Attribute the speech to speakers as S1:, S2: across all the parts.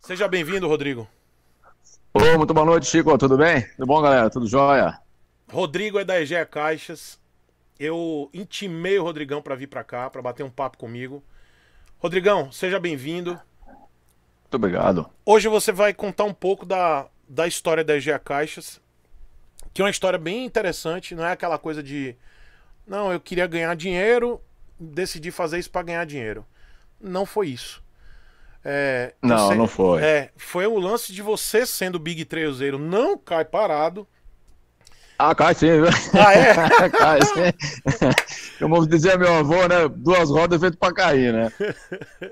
S1: Seja bem-vindo, Rodrigo.
S2: Ô, muito boa noite, Chico. Tudo bem? Tudo bom, galera? Tudo jóia?
S1: Rodrigo é da EGE Caixas. Eu intimei o Rodrigão para vir para cá, para bater um papo comigo. Rodrigão, seja bem-vindo.
S2: Muito obrigado.
S1: Hoje você vai contar um pouco da, da história da EGE Caixas, que é uma história bem interessante, não é aquela coisa de não, eu queria ganhar dinheiro, decidi fazer isso para ganhar dinheiro. Não foi isso. É, não, você, não foi. É, foi o lance de você sendo Big Trailzeiro, não cai parado.
S2: Ah, cai sim. Ah, é? cai sim. Como dizia meu avô, né? Duas rodas feito pra cair, né?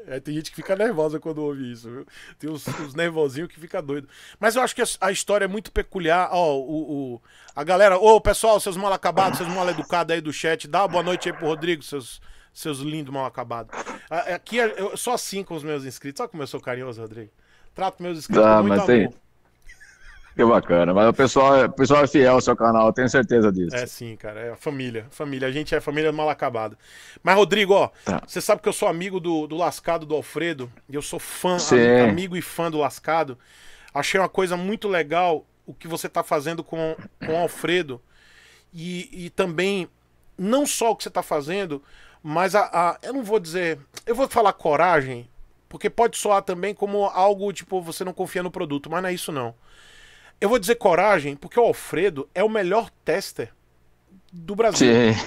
S1: É, tem gente que fica nervosa quando ouve isso, viu? Tem os, os nervosinhos que fica doido. Mas eu acho que a história é muito peculiar. Ó, o, o, a galera, ô pessoal, seus mal acabados, seus mal educados aí do chat, dá uma boa noite aí pro Rodrigo, seus seus lindos mal acabados. Ah, aqui é, eu sou assim com os meus inscritos. Olha como eu sou carinhoso, Rodrigo. Trato meus inscritos ah, com muito mas amor. Tem...
S2: Que bacana, mas o pessoal, é, o pessoal é fiel ao seu canal, tenho certeza disso. É
S1: sim, cara, é a família, família, a gente é família mal acabada. Mas Rodrigo, ó, tá. você sabe que eu sou amigo do, do Lascado, do Alfredo, e eu sou fã, amigo, amigo e fã do Lascado. Achei uma coisa muito legal o que você tá fazendo com, com o Alfredo, e, e também, não só o que você tá fazendo, mas a, a, eu não vou dizer. Eu vou falar coragem, porque pode soar também como algo tipo você não confia no produto, mas não é isso não. Eu vou dizer coragem, porque o Alfredo é o melhor tester do Brasil.
S2: Sim.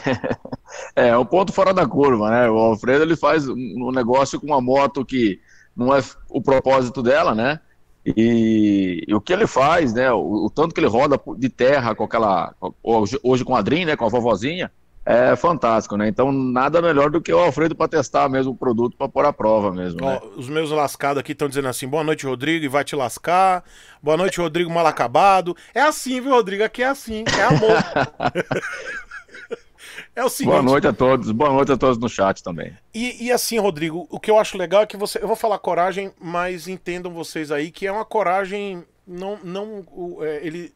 S2: É, é, o um ponto fora da curva, né? O Alfredo ele faz um negócio com uma moto que não é o propósito dela, né? E, e o que ele faz, né? O, o, tanto que ele roda de terra com aquela. Hoje, hoje com a Adrien, né? Com a vovozinha é fantástico, né? Então, nada melhor do que o Alfredo para testar mesmo o produto, para pôr à prova mesmo. Né?
S1: os meus lascados aqui estão dizendo assim: boa noite, Rodrigo, e vai te lascar. Boa noite, Rodrigo, mal acabado. É assim, viu, Rodrigo? Aqui é assim, é amor. é o seguinte. Boa noite a
S2: todos, boa noite a todos no chat também.
S1: E, e assim, Rodrigo, o que eu acho legal é que você. Eu vou falar coragem, mas entendam vocês aí que é uma coragem. Não, não, é, ele,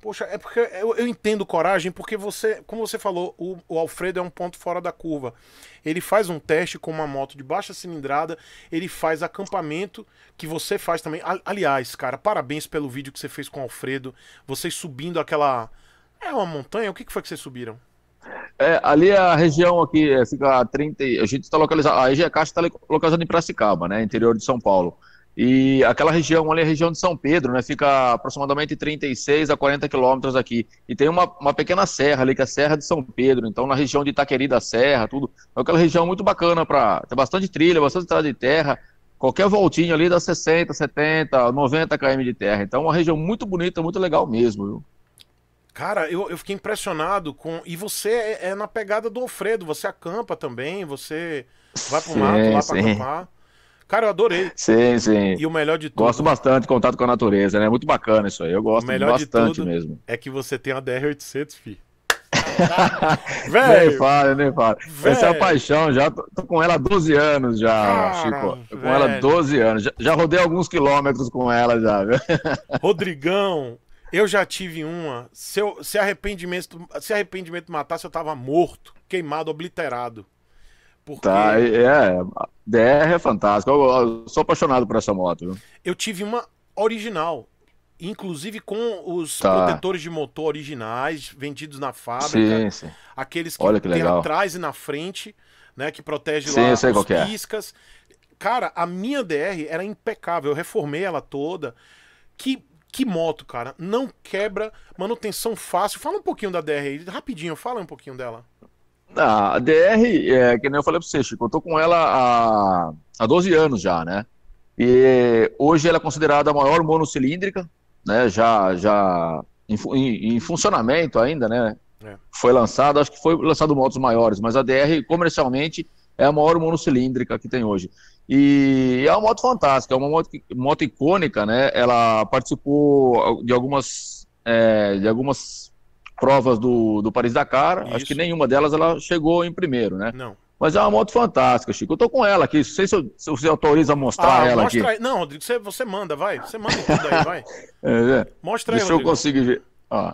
S1: Poxa, é porque eu, eu, entendo coragem, porque você, como você falou, o, o, Alfredo é um ponto fora da curva. Ele faz um teste com uma moto de baixa cilindrada, ele faz acampamento, que você faz também. Aliás, cara, parabéns pelo vídeo que você fez com o Alfredo. Vocês subindo aquela. É uma montanha? O que, que foi que vocês subiram?
S2: É, ali é a região aqui, é, fica a 30. A gente está localizado. A EG Caixa está localizada em Piracicaba, né? Interior de São Paulo. E aquela região ali é a região de São Pedro, né? Fica aproximadamente 36 a 40 quilômetros aqui. E tem uma, uma pequena serra ali, que é a Serra de São Pedro. Então, na região de Itaqueri da Serra, tudo. É aquela região muito bacana para. Tem bastante trilha, bastante estrada de terra. Qualquer voltinha ali dá 60, 70, 90 km de terra. Então, é uma região muito bonita, muito legal mesmo, viu?
S1: Cara, eu, eu fiquei impressionado com. E você é, é na pegada do Alfredo, você acampa também, você vai pro mato lá pra sim. acampar. Cara, eu adorei.
S2: Sim, sim. E o melhor de tudo. Gosto bastante de contato com a natureza, né? Muito bacana isso aí. Eu gosto bastante mesmo.
S1: É que você tem a DR800, fi.
S2: velho, nem fala, nem fala. Véio. Essa é a paixão, já tô, tô, com ela há 12 anos já, Cara, Chico. Tô com velho. ela há 12 anos. Já, já rodei alguns quilômetros com ela já, viu? Rodrigão, eu já tive
S1: uma. Se, eu, se, arrependimento, se arrependimento matasse, eu tava morto, queimado, obliterado.
S2: Porque... Tá, é. é DR é fantástico. Eu, eu, sou apaixonado por essa moto. Viu?
S1: Eu tive uma original. Inclusive com os tá. protetores de motor originais vendidos na fábrica. Sim, sim. Aqueles que, Olha que tem atrás e na frente, né? Que protege sim, lá as é. Cara, a minha DR era impecável. Eu reformei ela toda. Que que moto, cara. Não quebra, manutenção fácil. Fala um pouquinho da DR aí, rapidinho, fala um pouquinho dela.
S2: Ah, a DR, é, que nem eu falei para você, Chico, eu tô com ela há, há 12 anos já, né? E hoje ela é considerada a maior monocilíndrica, né? Já, já em, em, em funcionamento ainda, né? É. Foi lançada, acho que foi lançado motos maiores, mas a DR comercialmente é a maior monocilíndrica que tem hoje. E é uma moto fantástica, é uma moto, moto icônica, né? Ela participou de algumas, é, de algumas provas do, do Paris Dakar, Isso. acho que nenhuma delas ela chegou em primeiro, né? Não. Mas é uma moto fantástica, Chico. Eu tô com ela aqui. Não sei se, eu, se você autoriza a mostrar ah, ela mostra aqui. Aí.
S1: Não, Rodrigo, você, você manda, vai. Você manda tudo aí, vai.
S2: é, é. Mostra Deixa aí, Deixa eu conseguir ver. Ó,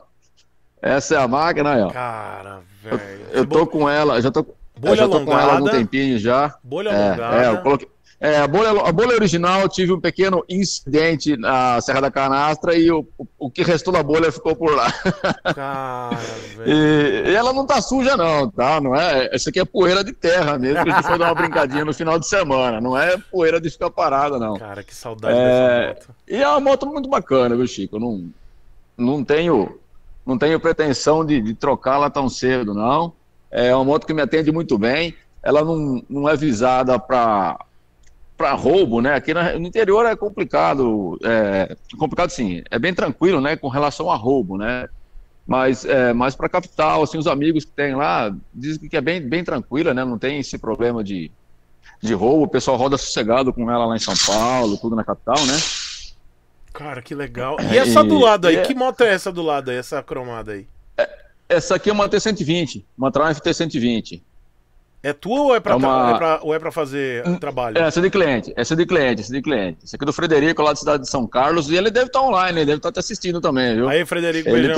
S2: essa é a máquina aí, ó. Cara,
S1: velho. Eu, eu tô
S2: com ela, já tô, bolha eu já tô alongada, com ela há um tempinho já. Bolha é, alongada. É, eu coloquei, é, a, bolha, a bolha original tive um pequeno incidente na Serra da Canastra e o, o, o que restou da bolha ficou por lá.
S1: Cara, e,
S2: e, ela não tá suja, não, tá? Não é, essa aqui é poeira de terra mesmo, que a gente foi dar uma brincadinha no final de semana. Não é poeira de ficar parada, não. Cara, que saudade é, dessa moto. E é uma moto muito bacana, viu, Chico? Eu não, não tenho, não tenho pretensão de, de trocá-la tão cedo, não. É uma moto que me atende muito bem. Ela não, não é visada para para roubo, né? Aqui no interior é complicado, é, complicado sim, é bem tranquilo, né? Com relação a roubo, né? Mas, é, mas para capital, assim, os amigos que tem lá dizem que é bem, bem tranquila, né? Não tem esse problema de, de roubo. O pessoal roda sossegado com ela lá em São Paulo, tudo na capital, né?
S1: Cara, que legal. É, e essa do lado aí? É... Que moto é essa do lado aí, essa cromada aí? É,
S2: essa aqui é uma T120, uma Triumph T120.
S1: É tua ou é para é uma... é é fazer é, trabalho? Essa é de
S2: cliente, essa é de cliente, essa de cliente. Essa aqui do Frederico, lá da cidade de São Carlos, e ele deve estar tá online, ele deve estar tá te assistindo também, viu? Aí, Frederico, ele,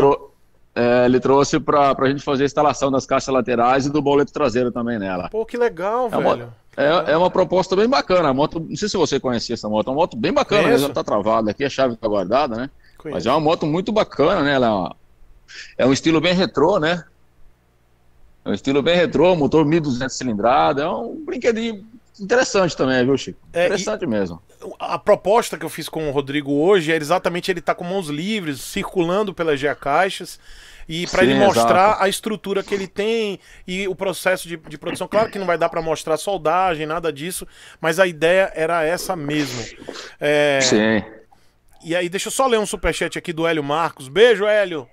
S2: ele trouxe para a gente fazer a instalação das caixas laterais e do boleto traseiro também nela.
S1: Pô, que legal, velho. Uma...
S2: É, é, uma proposta bem bacana. A moto, não sei se você conhecia essa moto, é uma moto bem bacana, ela tá travada aqui, a chave tá guardada, né? Conheço. Mas é uma moto muito bacana, né? Ela é, uma... é um estilo bem retrô, né? É um estilo bem retrô, motor 1200 cilindrada, é um brinquedinho interessante também, viu, Chico? É, interessante mesmo. A
S1: proposta que eu fiz com o Rodrigo hoje é exatamente ele estar tá com mãos livres, circulando pelas caixas e para ele mostrar exato. a estrutura que ele tem e o processo de, de produção. Claro que não vai dar para mostrar soldagem, nada disso, mas a ideia era essa mesmo. É... Sim. E aí, deixa eu só ler um superchat aqui do Hélio Marcos. Beijo, Hélio!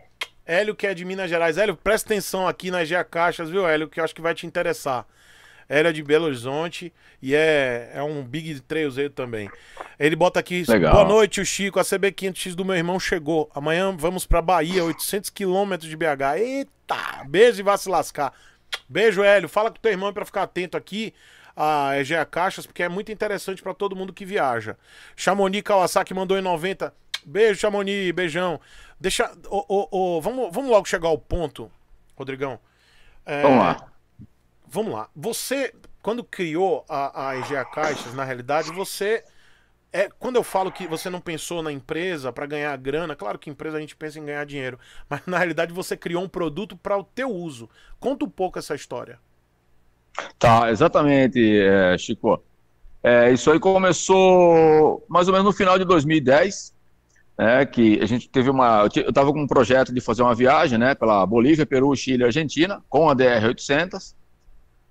S1: Hélio, que é de Minas Gerais. Hélio, presta atenção aqui nas Caixas, viu, Hélio, que eu acho que vai te interessar. Hélio é de Belo Horizonte e é, é um big trailzeiro também. Ele bota aqui, Legal. boa noite, o Chico, a CB500X do meu irmão chegou. Amanhã vamos para Bahia, 800 quilômetros de BH. Eita, beijo e vá se lascar. Beijo, Hélio. Fala com teu irmão para ficar atento aqui a EGA é Caixas, porque é muito interessante para todo mundo que viaja. Chamonix Kawasaki mandou em 90. Beijo, Chamoni, beijão. Deixa. Oh, oh, oh, vamos, vamos logo chegar ao ponto, Rodrigão. É, vamos lá. Vamos lá. Você, quando criou a, a EGA Caixas, na realidade, você. É, quando eu falo que você não pensou na empresa para ganhar grana, claro que empresa a gente pensa em ganhar dinheiro, mas na realidade você criou um produto para o teu uso. Conta um pouco essa história.
S2: Tá, exatamente, é, Chico. É, isso aí começou mais ou menos no final de 2010 né, que a gente teve uma. Eu estava com um projeto de fazer uma viagem né, pela Bolívia, Peru, Chile e Argentina, com a DR-800.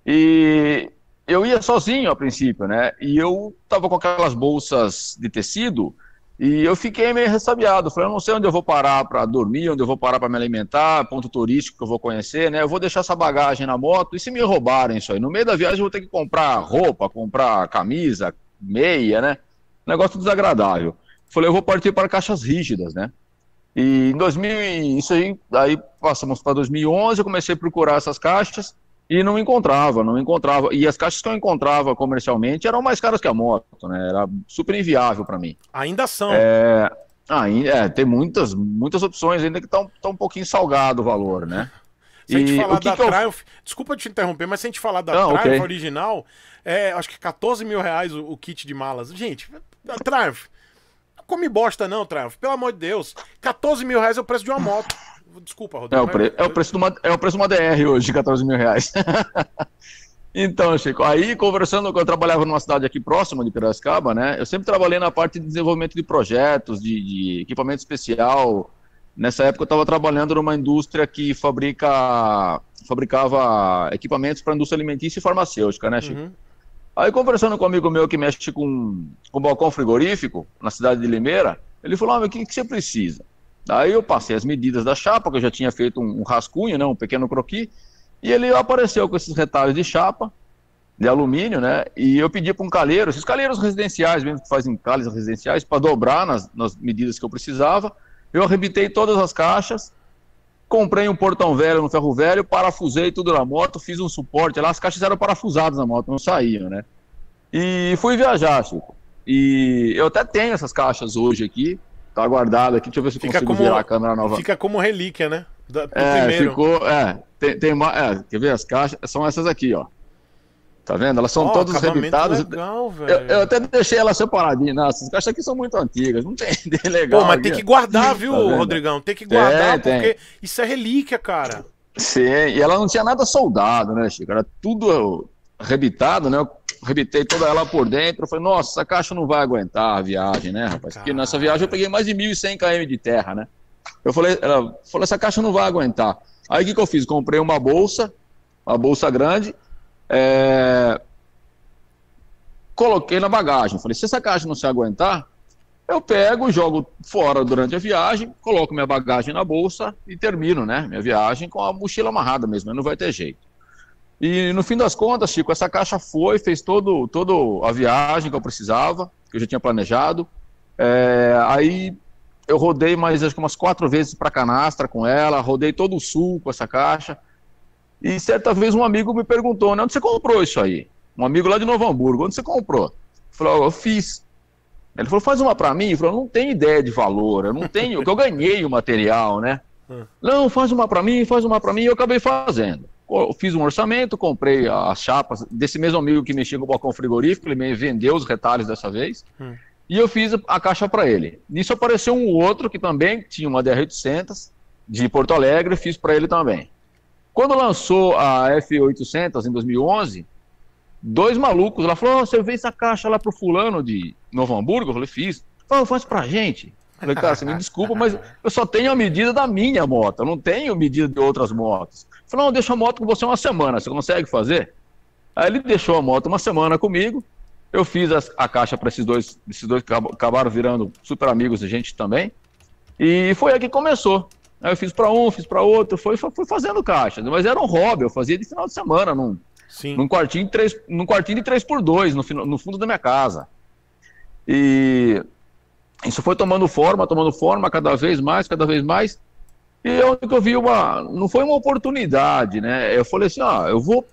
S2: E eu ia sozinho a princípio, né? E eu estava com aquelas bolsas de tecido e eu fiquei meio ressabiado. Falei, eu não sei onde eu vou parar para dormir, onde eu vou parar para me alimentar, ponto turístico que eu vou conhecer, né? Eu vou deixar essa bagagem na moto e se me roubarem isso aí? No meio da viagem eu vou ter que comprar roupa, comprar camisa, meia, né? Negócio desagradável falei, eu vou partir para caixas rígidas, né? E em 2000, isso aí, aí passamos para 2011, eu comecei a procurar essas caixas e não encontrava, não encontrava. E as caixas que eu encontrava comercialmente eram mais caras que a moto, né? Era super inviável para mim. Ainda são. É, ainda, é, tem muitas, muitas opções ainda que estão tá um pouquinho salgado o valor, né? Se a gente e falar da eu... Triumph,
S1: desculpa te interromper, mas se a gente falar da não, Triumph okay. original, é, acho que 14 mil reais o, o kit de malas. Gente, a Triumph, come bosta, não, Travo. Pelo amor de Deus. 14 mil reais é o preço de uma moto. Desculpa, Rodrigo. É o, pre... é o preço
S2: de uma... é o preço de uma DR hoje, 14 mil reais. Então, Chico, aí conversando, eu trabalhava numa cidade aqui próxima de Piracicaba, né? Eu sempre trabalhei na parte de desenvolvimento de projetos, de, de equipamento especial. Nessa época eu estava trabalhando numa indústria que fabrica, fabricava equipamentos para indústria alimentícia e farmacêutica, né, Chico? Uhum. Aí, conversando com um amigo meu que mexe com, com balcão frigorífico, na cidade de Limeira, ele falou: ah, o que, que você precisa? Aí eu passei as medidas da chapa, que eu já tinha feito um, um rascunho, né, um pequeno croqui, e ele apareceu com esses retalhos de chapa, de alumínio, né? E eu pedi para um calheiro, esses calheiros residenciais, mesmo que fazem calhas residenciais, para dobrar nas, nas medidas que eu precisava. Eu arrebitei todas as caixas, Comprei um portão velho no um ferro velho, parafusei tudo na moto, fiz um suporte lá, as caixas eram parafusadas na moto, não saíam, né? E fui viajar, Chico. E eu até tenho essas caixas hoje aqui, tá guardado aqui, deixa eu ver se fica consigo como, virar a câmera nova. Fica como relíquia,
S1: né? é, primeiro.
S2: ficou, é, tem, tem é, quer ver as caixas, são essas aqui, ó. Tá vendo? Elas são oh, todas reeditadas.
S1: Legal, eu, eu,
S2: até deixei elas separadinhas. Nossa, essas caixas aqui são muito antigas. Não tem
S1: legal. Pô, mas aqui. tem que guardar, viu, tá Rodrigão? Tem que guardar, tem, porque tem. isso é relíquia, cara.
S2: Sim, e ela não tinha nada soldado, né, Chico? Era tudo rebitado, né? Eu rebitei toda ela por dentro. Eu falei, nossa, essa caixa não vai aguentar a viagem, né, rapaz? Porque nessa viagem eu peguei mais de 1.100 km de terra, né? Eu falei, ela falou, essa caixa não vai aguentar. Aí o que, que eu fiz? Comprei uma bolsa, uma bolsa grande é... Coloquei na bagagem. Falei, se essa caixa não se aguentar, eu pego, jogo fora durante a viagem, coloco minha bagagem na bolsa e termino, né? Minha viagem com a mochila amarrada mesmo, né, não vai ter jeito. E no fim das contas, Chico, essa caixa foi, fez todo, toda a viagem que eu precisava, que eu já tinha planejado. É, aí eu rodei mais acho que umas quatro vezes para Canastra com ela, rodei todo o sul com essa caixa. E certa vez um amigo me perguntou, né, onde você comprou isso aí? Um amigo lá de Novo Hamburgo, onde você comprou? Eu falei, oh, ah, eu fiz. Ele falou, faz uma para mim. Ele falou, não tenho ideia de valor, eu não tenho, eu ganhei o material, né? Hum. Não, faz uma para mim, faz uma para mim. E eu acabei fazendo. Eu fiz um orçamento, comprei as chapas desse mesmo amigo que mexia com o balcão frigorífico, ele me vendeu os retalhos dessa vez. Hum. E eu fiz a caixa para ele. Nisso apareceu um outro que também tinha uma DR800 de Porto Alegre, fiz para ele também. Quando lançou a F800 em 2011, dois malucos lá falaram: oh, você fez essa caixa lá pro fulano de Novo Hamburgo? Eu falei: fiz. Falou, faz pra gente. Eu falei, cara, você me desculpa, mas eu só tenho a medida da minha moto, eu não tenho medida de outras motos. Eu falei, não, deixa a moto com você uma semana, você consegue fazer? Aí ele deixou a moto uma semana comigo, eu fiz a, a caixa para esses dois, esses dois acabaram virando super amigos da gente também. E foi aí que começou. Aí eu fiz para um, fiz para outro, foi, foi fazendo caixa. Né? Mas era um hobby, eu fazia de final de semana, num, Sim. num, quartinho, de três, num quartinho de 3x2, no, no fundo da minha casa. E isso foi tomando forma, tomando forma, cada vez mais, cada vez mais. E é eu, eu vi uma. Não foi uma oportunidade, né? Eu falei assim: ah, eu vou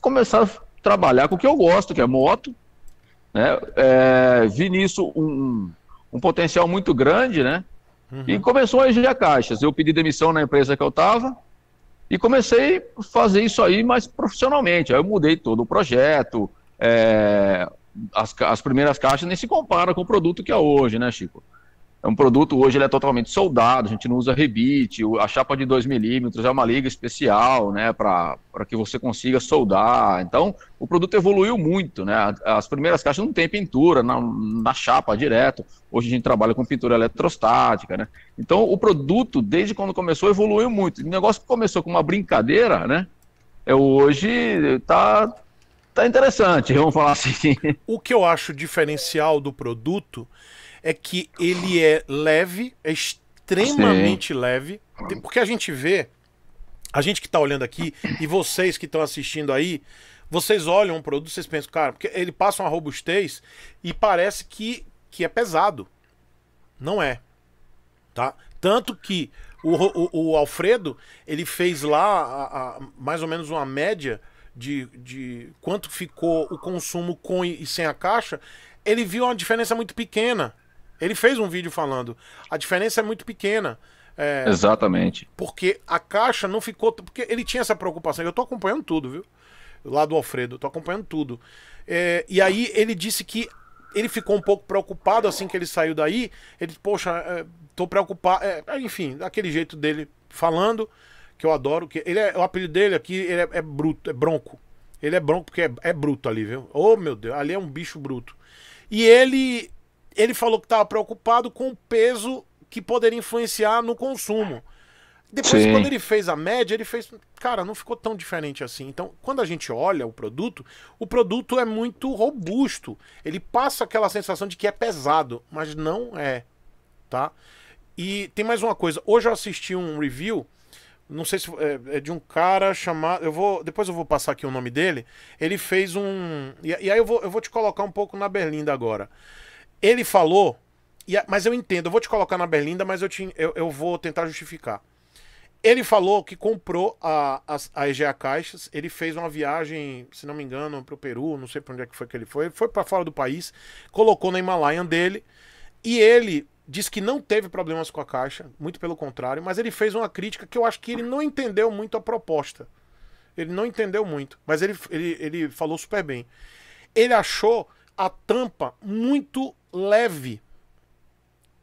S2: começar a trabalhar com o que eu gosto, que é moto. Né? É, vi nisso um, um potencial muito grande, né? Uhum. E começou a engenhar caixas. Eu pedi demissão na empresa que eu estava e comecei a fazer isso aí mais profissionalmente. Aí eu mudei todo o projeto. É, as, as primeiras caixas nem se compara com o produto que é hoje, né, Chico? É um produto hoje ele é totalmente soldado, a gente não usa rebite, a chapa de 2 milímetros é uma liga especial, né, para que você consiga soldar. Então, o produto evoluiu muito, né? As primeiras caixas não tem pintura na, na chapa direto. Hoje a gente trabalha com pintura eletrostática, né? Então, o produto desde quando começou evoluiu muito. O negócio que começou com uma brincadeira, né? É hoje está tá interessante, vamos falar assim. O que eu acho diferencial do produto
S1: é que ele é leve, é extremamente Sim. leve, porque a gente vê, a gente que está olhando aqui e vocês que estão assistindo aí, vocês olham um produto, vocês pensam, cara, porque ele passa uma robustez e parece que, que é pesado. Não é. Tá? Tanto que o, o, o Alfredo, ele fez lá a, a, mais ou menos uma média de, de quanto ficou o consumo com e sem a caixa, ele viu uma diferença muito pequena. Ele fez um vídeo falando. A diferença é muito pequena. É, Exatamente. Porque a caixa não ficou. Porque ele tinha essa preocupação. Eu tô acompanhando tudo, viu? Lá do Alfredo, tô acompanhando tudo. É, e aí ele disse que ele ficou um pouco preocupado assim que ele saiu daí. Ele poxa, é, tô preocupado. É, enfim, daquele jeito dele falando, que eu adoro. que ele é, O apelido dele aqui ele é, é, bruto, é bronco. Ele é bronco porque é, bruto ali, viu? Oh, meu Deus, ali é um bicho bruto. E ele ele falou que estava preocupado com o peso que poderia influenciar no consumo. Depois, Sim. quando ele fez a média, ele fez. Cara, não ficou tão diferente assim. Então, quando a gente olha o produto, o produto é muito robusto. Ele passa aquela sensação de que é pesado, mas não é. Tá? E tem mais uma coisa. Hoje eu assisti um review. Não sei se é, é de um cara chamado. Eu vou, depois eu vou passar aqui o nome dele. Ele fez um. E, e aí eu vou, eu vou te colocar um pouco na berlinda agora. Ele falou, mas eu entendo, eu vou te colocar na berlinda, mas eu, te, eu, eu vou tentar justificar. Ele falou que comprou a, a, a EGA Caixas, ele fez uma viagem, se não me engano, para o Peru, não sei para onde é que foi que ele foi, ele foi para fora do país, colocou na Himalayan dele, e ele diz que não teve problemas com a Caixa, muito pelo contrário, mas ele fez uma crítica que eu acho que ele não entendeu muito a proposta. Ele não entendeu muito, mas ele, ele, ele falou super bem. Ele achou a tampa muito leve.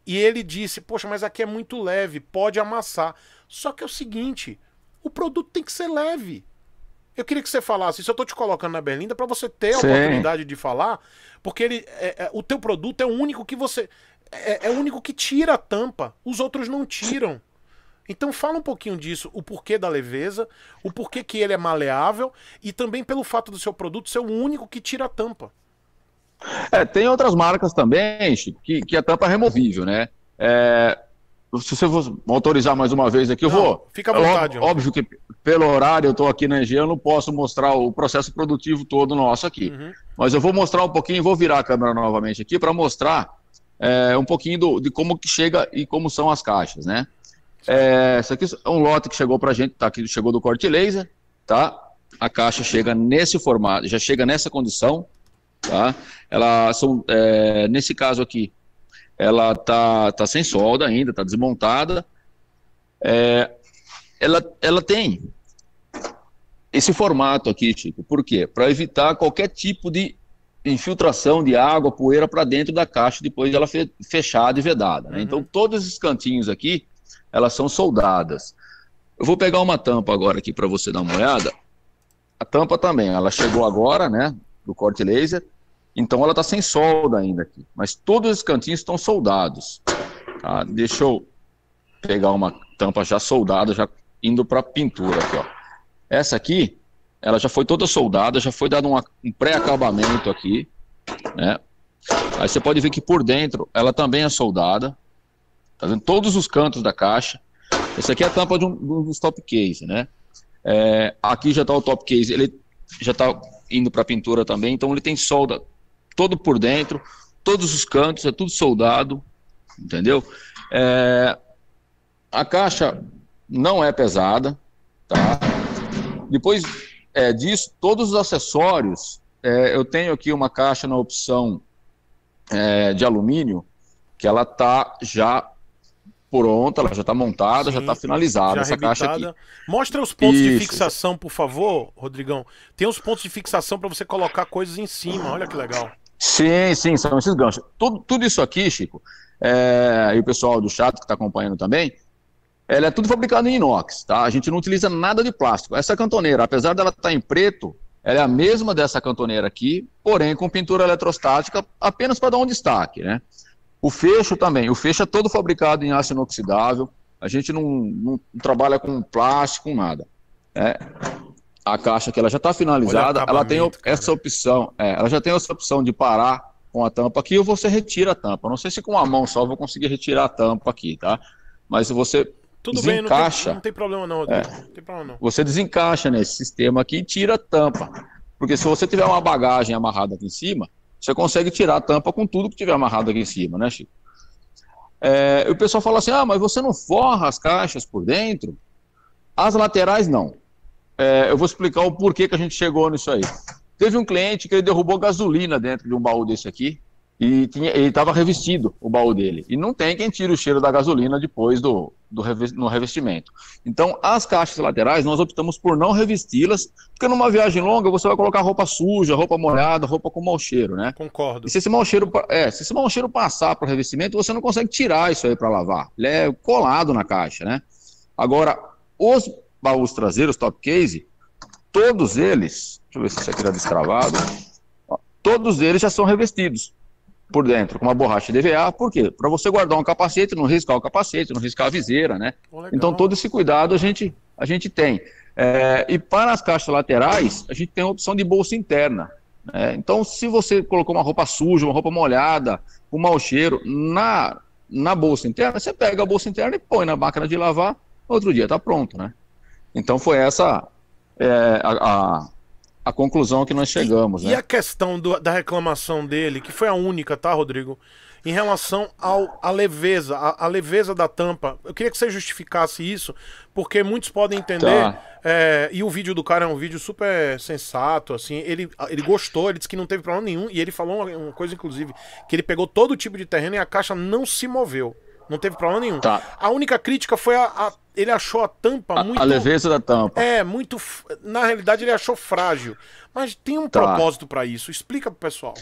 S1: E ele disse: Poxa, mas aqui é muito leve, pode amassar. Só que é o seguinte: o produto tem que ser leve. Eu queria que você falasse isso. Eu estou te colocando na berlinda para você ter a Sim. oportunidade de falar, porque ele, é, é, o teu produto é o único que você. É, é, o único que tira a tampa. Os outros não tiram. Então fala um pouquinho disso, o porquê da leveza, o porquê que ele é maleável e também pelo fato do seu produto ser o único que tira a tampa.
S2: É, tem outras marcas também, Chico, que, que a é tampa é removível, né? É, se você for autorizar mais uma vez aqui, eu vou. Fica à é vontade. Ó, óbvio que pelo horário eu estou aqui na Engenharia, eu não posso mostrar o processo produtivo todo nosso aqui. Uhum. Mas eu vou mostrar um pouquinho, vou virar a câmera novamente aqui para mostrar é, um pouquinho do, de como que chega e como são as caixas, né? É, isso aqui é um lote que chegou para a gente, tá aqui, chegou do corte laser, tá? A caixa chega nesse formato, já chega nessa condição, Tá? Ela são, é, nesse caso aqui, ela tá, tá sem solda ainda, tá desmontada. É, ela, ela tem esse formato aqui, Chico. Por quê? Para evitar qualquer tipo de infiltração de água, poeira para dentro da caixa depois dela fechada e vedada. Né? Uhum. Então, todos esses cantinhos aqui, elas são soldadas. Eu vou pegar uma tampa agora aqui para você dar uma olhada. A tampa também, ela chegou agora, né? do corte laser. Então ela está sem solda ainda aqui. Mas todos os cantinhos estão soldados. Tá? Deixa eu pegar uma tampa já soldada, já indo para pintura aqui. Ó. Essa aqui, ela já foi toda soldada, já foi dado um pré-acabamento aqui. Né? Aí você pode ver que por dentro ela também é soldada. Tá vendo? Todos os cantos da caixa. Essa aqui é a tampa de um, um dos top case, né? É, aqui já está o top case, ele já está indo para pintura também, então ele tem solda todo por dentro, todos os cantos, é tudo soldado, entendeu? É, a caixa não é pesada, tá? Depois é, disso, todos os acessórios, é, eu tenho aqui uma caixa na opção é, de alumínio, que ela tá já pronta, ela já está montada, tá Sim, já está finalizada já essa caixa aqui.
S1: Mostra os pontos Isso. de fixação, por favor, Rodrigão. Tem os pontos de fixação para você colocar coisas em cima, olha que legal.
S2: Sim, sim, são esses ganchos. Tudo, tudo isso aqui, Chico, é, e o pessoal do chat que está acompanhando também, ela é tudo fabricado em inox, tá? A gente não utiliza nada de plástico. Essa cantoneira, apesar dela estar tá em preto, ela é a mesma dessa cantoneira aqui, porém com pintura eletrostática apenas para dar um destaque, né? O fecho também, o fecho é todo fabricado em aço inoxidável, a gente não, não trabalha com plástico, nada. É, a caixa que ela já está finalizada, ela tem cara. essa opção, é, ela já tem essa opção de parar com a tampa aqui ou você retira a tampa. Não sei se com a mão só eu vou conseguir retirar a tampa aqui, tá? Mas se você tudo desencaixa, bem, não tem, não tem
S1: problema não, é, não, tem problema não.
S2: Você desencaixa nesse sistema aqui e tira a tampa. Porque se você tiver uma bagagem amarrada aqui em cima, você consegue tirar a tampa com tudo que tiver amarrado aqui em cima, né, Chico? É, o pessoal fala assim: ah, mas você não forra as caixas por dentro? As laterais não. É, eu vou explicar o porquê que a gente chegou nisso aí. Teve um cliente que ele derrubou gasolina dentro de um baú desse aqui, e tinha, ele estava revestido, o baú dele. E não tem quem tire o cheiro da gasolina depois do, do no revestimento. Então, as caixas laterais, nós optamos por não revesti-las, porque numa viagem longa você vai colocar roupa suja, roupa molhada, roupa com mau cheiro, né? Concordo. E se esse mau cheiro, é, se esse mau cheiro passar para o revestimento, você não consegue tirar isso aí para lavar. Ele é colado na caixa, né? Agora, os baús traseiros top case, todos eles, deixa eu ver se isso aqui está destravado, todos eles já são revestidos por dentro com uma borracha DVA, por quê? Para você guardar um capacete, não riscar o capacete, não riscar a viseira, né? Oh, então todo esse cuidado a gente, a gente tem. É, e para as caixas laterais, a gente tem a opção de bolsa interna. Né? Então, se você colocou uma roupa suja, uma roupa molhada, um mau cheiro na, na bolsa interna, você pega a bolsa interna e põe na máquina de lavar, outro dia está pronto, né? Então foi essa é, a a conclusão que nós chegamos. E, né? e a
S1: questão do, da reclamação dele, que foi a única, tá, Rodrigo? Em relação à leveza, a, a, leveza da tampa, eu queria que você justificasse isso, porque muitos podem entender. Tá. É, e o vídeo do cara é um vídeo super sensato, assim. Ele, ele gostou, ele disse que não teve problema nenhum. E ele falou uma, uma coisa, inclusive, que ele pegou todo tipo de terreno e a caixa não se moveu. Não teve problema nenhum. Tá. A única crítica foi a, a ele achou a
S2: tampa a, muito. A leveza da tampa.
S1: É, muito. Na realidade, ele achou frágil. Mas tem um tá. propósito para isso. Explica pro pessoal.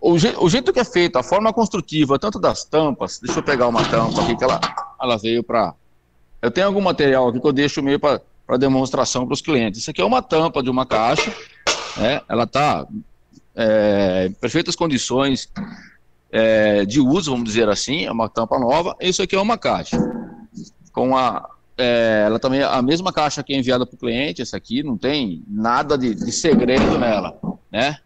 S2: o, je, o, jeito que é feito, a forma construtiva, tanto das tampas. Deixa eu pegar uma tampa aqui que ela, ela veio para. Eu tenho algum material aqui que eu deixo meio para demonstração para os clientes. Isso aqui é uma tampa de uma caixa. Né? Ela está é, em perfeitas condições é, de uso, vamos dizer assim, é uma tampa nova. Isso aqui é uma caixa. Com a, é, ela também é a mesma caixa que é enviada para o cliente, essa aqui não tem nada de, de, segredo nela, né?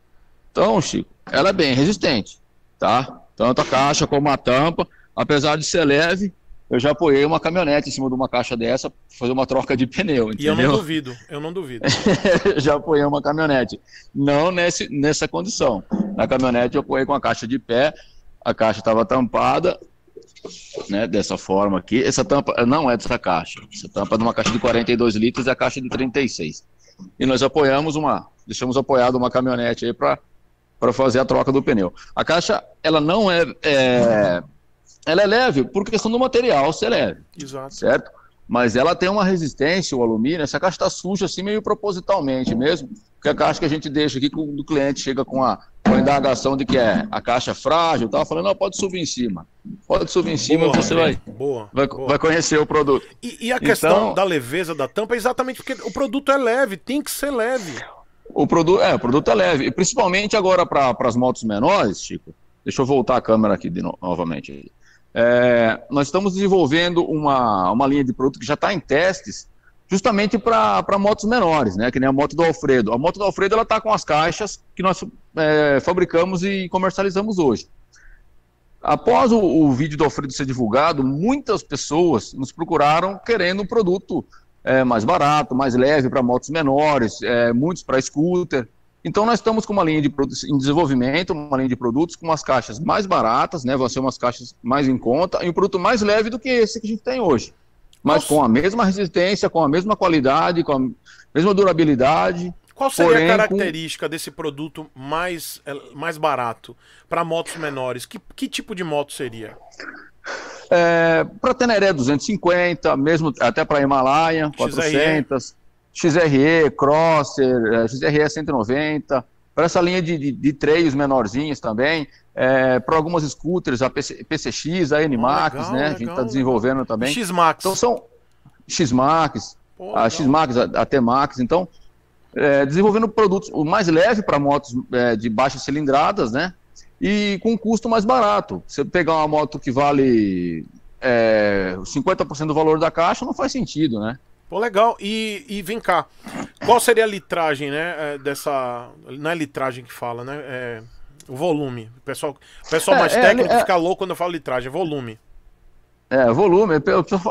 S2: Então, Chico, ela é bem resistente, tá? Tanto a caixa como a tampa, apesar de ser leve, eu já apoiei uma caminhonete em cima de uma caixa dessa para fazer uma troca de pneu, entendeu? E eu não
S1: duvido, eu não duvido.
S2: já apoiei uma caminhonete, não nesse, nessa condição. Na caminhonete eu apoiei com a caixa de pé, a caixa estava tampada, né, dessa forma aqui. Essa tampa não é dessa caixa. Essa tampa é de uma caixa de 42 litros e a caixa de 36. E nós apoiamos uma, deixamos apoiado uma caminhonete aí para para fazer a troca do pneu. A caixa, ela não é, é, ela é leve por questão do material ser leve, Exato. certo? Mas ela tem uma resistência, o alumínio, essa caixa está suja assim meio propositalmente mesmo, porque a caixa que a gente deixa aqui, o cliente chega com a, com a indagação de que é a caixa frágil, tava falando, não, pode subir em cima. Pode subir em cima boa, você vai, boa, vai, boa. vai conhecer o produto. E, e a questão então, da leveza da tampa é exatamente porque o produto é leve, tem que ser leve. O produto é, o produto é leve, e principalmente agora para as motos menores, Chico. Deixa eu voltar a câmera aqui de no, novamente. É, nós estamos desenvolvendo uma, uma linha de produto que já está em testes justamente para motos menores, né? Que nem a moto do Alfredo. A moto do Alfredo ela está com as caixas que nós é, fabricamos e comercializamos hoje. Após o, o, vídeo do Alfredo ser divulgado, muitas pessoas nos procuraram querendo um produto é, mais barato, mais leve para motos menores, é, muitos para scooter. Então nós estamos com uma linha de em desenvolvimento, uma linha de produtos com umas caixas mais baratas, né? Vão ser umas caixas mais em conta e um produto mais leve do que esse que a gente tem hoje mas com a mesma resistência, com a mesma qualidade, com a mesma durabilidade. Qual seria porém, a característica
S1: com... desse produto mais, eh, mais barato para motos menores? Que, que tipo de moto seria?
S2: É, para Teneré 250, mesmo até para Himalaia 400, XRE, Crosser, XRE 190, para essa linha de, de, de treios menorzinhos também, é, para algumas scooters, a PC, PCX, a NMAX, oh, né? Legal. A gente está desenvolvendo também. X-Max. Então são X-Max, oh, a X-Max, a, a T-Max. Então, é, desenvolvendo produtos o mais leve para motos é, de baixas cilindradas, né? E com um custo mais barato. Você pegar uma moto que vale é, 50% do valor da caixa, não faz sentido, né?
S1: Pô, legal. E, e vem cá. Qual seria a litragem, né? É, dessa. Não é litragem que fala, né? É o volume. O pessoal, o pessoal é, mais é, técnico é, fica louco quando eu falo litragem, é volume.
S2: É, volume.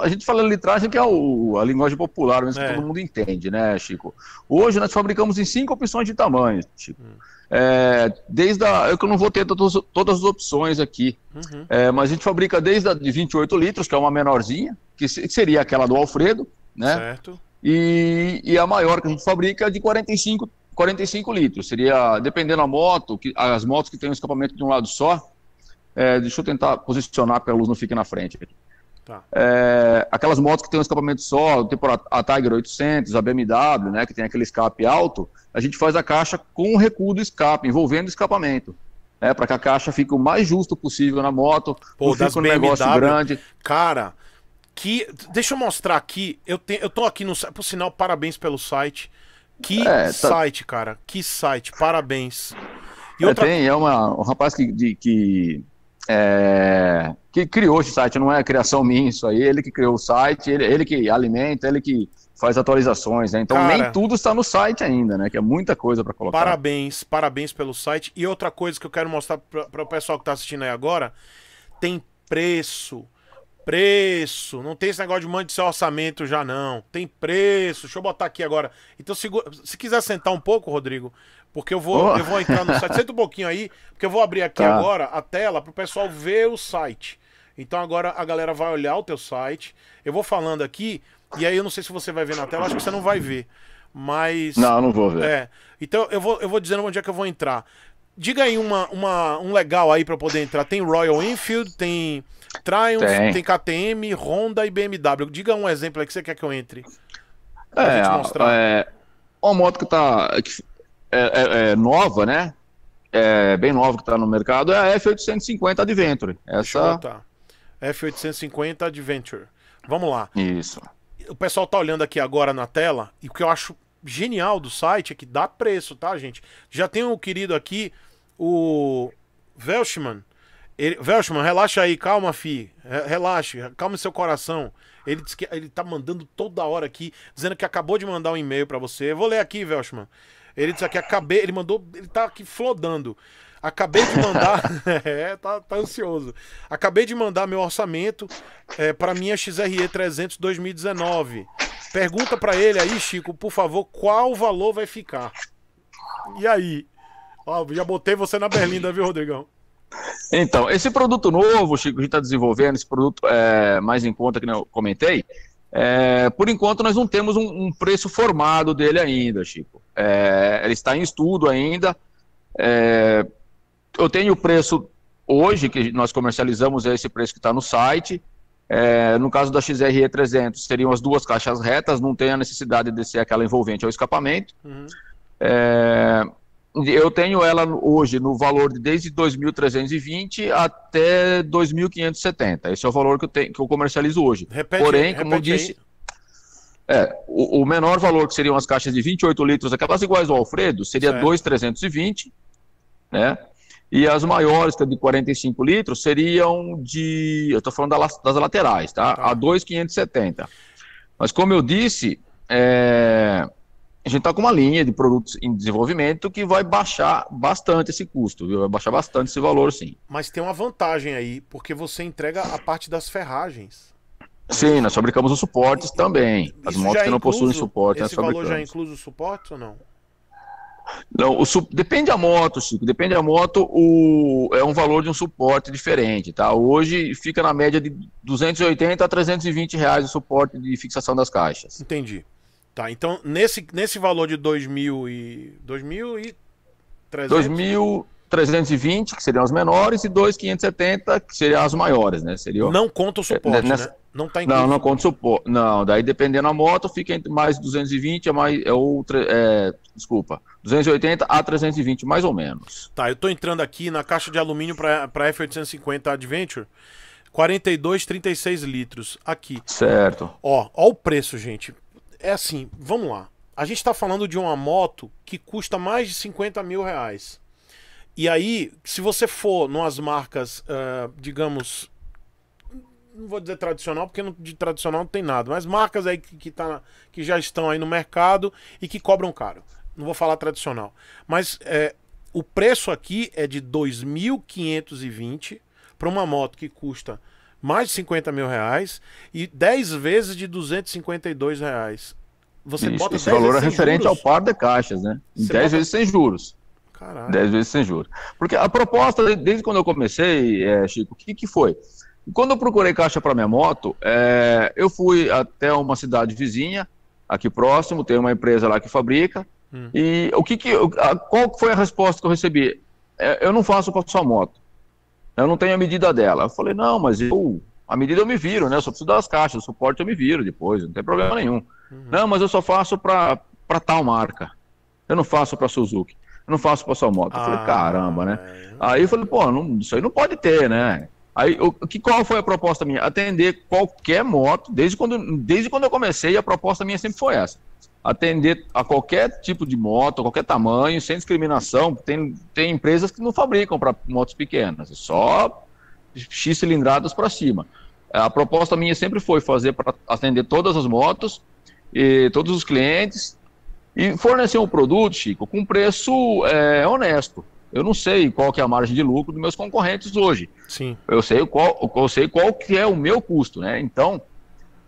S2: A gente fala litragem que é o, a linguagem popular, mesmo que é. todo mundo entende, né, Chico? Hoje nós fabricamos em cinco opções de tamanho, Chico. Hum. É, desde a, é eu que não vou ter todos, todas as opções aqui, uhum. é, mas a gente fabrica desde a de 28 litros, que é uma menorzinha, que, se, que seria aquela do Alfredo, né? Certo. E, e, a maior que a gente fabrica é de 45 45 litros. Seria, dependendo da moto, que, as motos que têm um escapamento de um lado só, é, deixa eu tentar posicionar para a luz não fique na frente. Tá. É, aquelas motos que têm um escapamento só, tipo a Tiger 800, a BMW, né, que tem aquele escape alto, a gente faz a caixa com o recuo do escape, envolvendo o escapamento. Né, para que a caixa fique o mais justo possível na moto, Pô, não fique um BMW, negócio grande. Cara, que. Deixa eu mostrar aqui.
S1: Eu, te, eu tô aqui no Por sinal, parabéns pelo site.
S2: Que é, tá... site,
S1: cara. Que site. Parabéns.
S2: E é, outra... é, tem, é uma, um rapaz que, de, que, é, que criou esse site, não é criação minha isso aí. Ele que criou o site, ele, ele que alimenta, ele que faz atualizações, né? Então cara, nem tudo está no site ainda, né? Que é muita coisa para colocar.
S1: Parabéns, parabéns pelo site. E outra coisa que eu quero mostrar para o pessoal que está assistindo aí agora, tem preço preço. Não tem esse negócio de mande seu orçamento já, não. Tem preço. Deixa eu botar aqui agora. Então, se, se quiser sentar um pouco, Rodrigo, porque eu vou, oh. eu vou entrar no site. Senta um pouquinho aí, porque eu vou abrir aqui tá. agora a tela para o pessoal ver o site. Então, agora a galera vai olhar o teu site. Eu vou falando aqui, e aí eu não sei se você vai ver na tela, acho que você não vai ver. Mas. Não, não vou ver. É. Então eu vou, eu vou dizendo onde é que eu vou entrar diga aí uma, uma, um legal aí para poder entrar. Tem Royal Enfield, tem Triumph, tem. tem. KTM, Honda e BMW. Diga um exemplo aí que você quer que eu entre.
S2: Pra é, gente mostrar. É, uma moto que tá que é, é, é, nova, né? É, bem nova que tá no mercado é a F850 Adventure. Essa
S1: F850 Adventure. Vamos lá. Isso. O pessoal tá olhando aqui agora na tela e o que eu acho genial do site é que dá preço, tá, gente? Já tem um querido aqui o Welshman. Ele, Welshman, relaxa aí, calma, fi. Relaxa, calma seu coração. Ele diz que ele tá mandando toda hora aqui, dizendo que acabou de mandar um e-mail para você. Eu vou ler aqui, Welshman. Ele disse aqui, acabei. Ele mandou. Ele tá aqui flodando. Acabei de mandar. é, tá, tá, ansioso. Acabei de mandar meu orçamento é, para minha XRE 300 2019. Pergunta para ele aí, Chico, por favor, qual o valor vai ficar? E aí? Ó, já botei você na berlinda, viu, Rodrigão?
S2: Então, esse produto novo, Chico, que a gente está desenvolvendo, esse produto é, mais em conta que eu comentei, é, por enquanto nós não temos um, um preço formado dele ainda, Chico. É, ele está em estudo ainda. É, eu tenho o preço hoje, que nós comercializamos esse preço que está no site. É, no caso da XRE 300, seriam as duas caixas retas, não tem a necessidade de ser aquela envolvente ao escapamento. Uhum. É, eu tenho ela hoje no valor de desde 2.320 até 2.570. Esse é o valor que eu, tenho, que eu comercializo hoje. Repete, Porém, como eu disse, é, o, o, menor valor que seriam as caixas de 28 litros, aquelas iguais ao Alfredo, seria 2.320, né? E as maiores, que é de 45 litros, seriam de. Eu estou falando das, das laterais, tá? tá. A 2,570. Mas como eu disse, é, a gente está com uma linha de produtos em desenvolvimento que vai baixar bastante esse custo, viu? Vai baixar bastante esse valor, sim.
S1: Mas tem uma vantagem aí, porque você entrega a parte das ferragens.
S2: Sim, nós fabricamos os suportes também. As motos que não incluso, possuem suporte, esse nós fabricamos. valor já
S1: inclui o suporte ou não?
S2: Não, o su... depende da moto, Chico. Depende da moto, o... é um valor de um suporte diferente, tá? Hoje fica na média de 280 a 320 reais o suporte de fixação das caixas. Entendi.
S1: Tá, então nesse, nesse valor de 2.000 e... 2.300?
S2: 2.320, que seriam as menores, e 2.570, que seriam as maiores, né? Seria... Não conta o suporte, né, Nessa... né? Não tá incluso. Não, não conta o suporte. Não, daí dependendo da moto, fica entre mais 220 a é mais... É, ou, é, desculpa, 280 a 320, mais ou menos.
S1: Tá, eu tô entrando aqui na caixa de alumínio para F850 Adventure. 42, 36 litros aqui.
S2: Certo.
S1: Ó, ó o preço, gente é assim, vamos lá. A gente está falando de uma moto que custa mais de 50 mil reais. E aí, se você for nas marcas, uh, digamos, não vou dizer tradicional, porque de tradicional não tem nada, mas marcas aí que, que, tá que já estão aí no mercado e que cobram caro. Não vou falar tradicional. Mas é, o preço aqui é de 2.520 para uma moto que custa mais de 50 mil reais e 10 vezes de 252 reais. Você Isso, bota esse valor é referente juros? ao
S2: par de caixas, né? Você 10 bota... vezes sem juros. Caralho. 10 vezes sem juros. Porque a proposta, desde quando eu comecei, é, Chico, o que, que foi? Quando eu procurei caixa para minha moto, é, eu fui até uma cidade vizinha, aqui próximo, tem uma empresa lá que fabrica. Hum. E o que, que a, qual foi a resposta que eu recebi? É, eu não faço para sua moto. Eu não tenho a medida dela. Eu falei, não, mas eu. A medida eu me viro, né? Eu só preciso das caixas, o suporte eu me viro depois, não tem problema nenhum. Uhum. Não, mas eu só faço para tal marca. Eu não faço para Suzuki. Eu não faço para sua moto. Eu falei, ah, caramba, né? É. Aí eu falei, pô, não, isso aí não pode ter, né? Aí, o, que, qual foi a proposta minha? Atender qualquer moto, desde quando, desde quando eu comecei, a proposta minha sempre foi essa atender a qualquer tipo de moto, qualquer tamanho, sem discriminação. Tem, tem empresas que não fabricam para motos pequenas, é só X cilindradas para cima. A proposta minha sempre foi fazer para atender todas as motos, e todos os clientes, e fornecer um produto, Chico, com preço é, honesto. Eu não sei qual que é a margem de lucro dos meus concorrentes hoje. Sim. Eu sei qual, eu sei qual que é o meu custo, né? Então,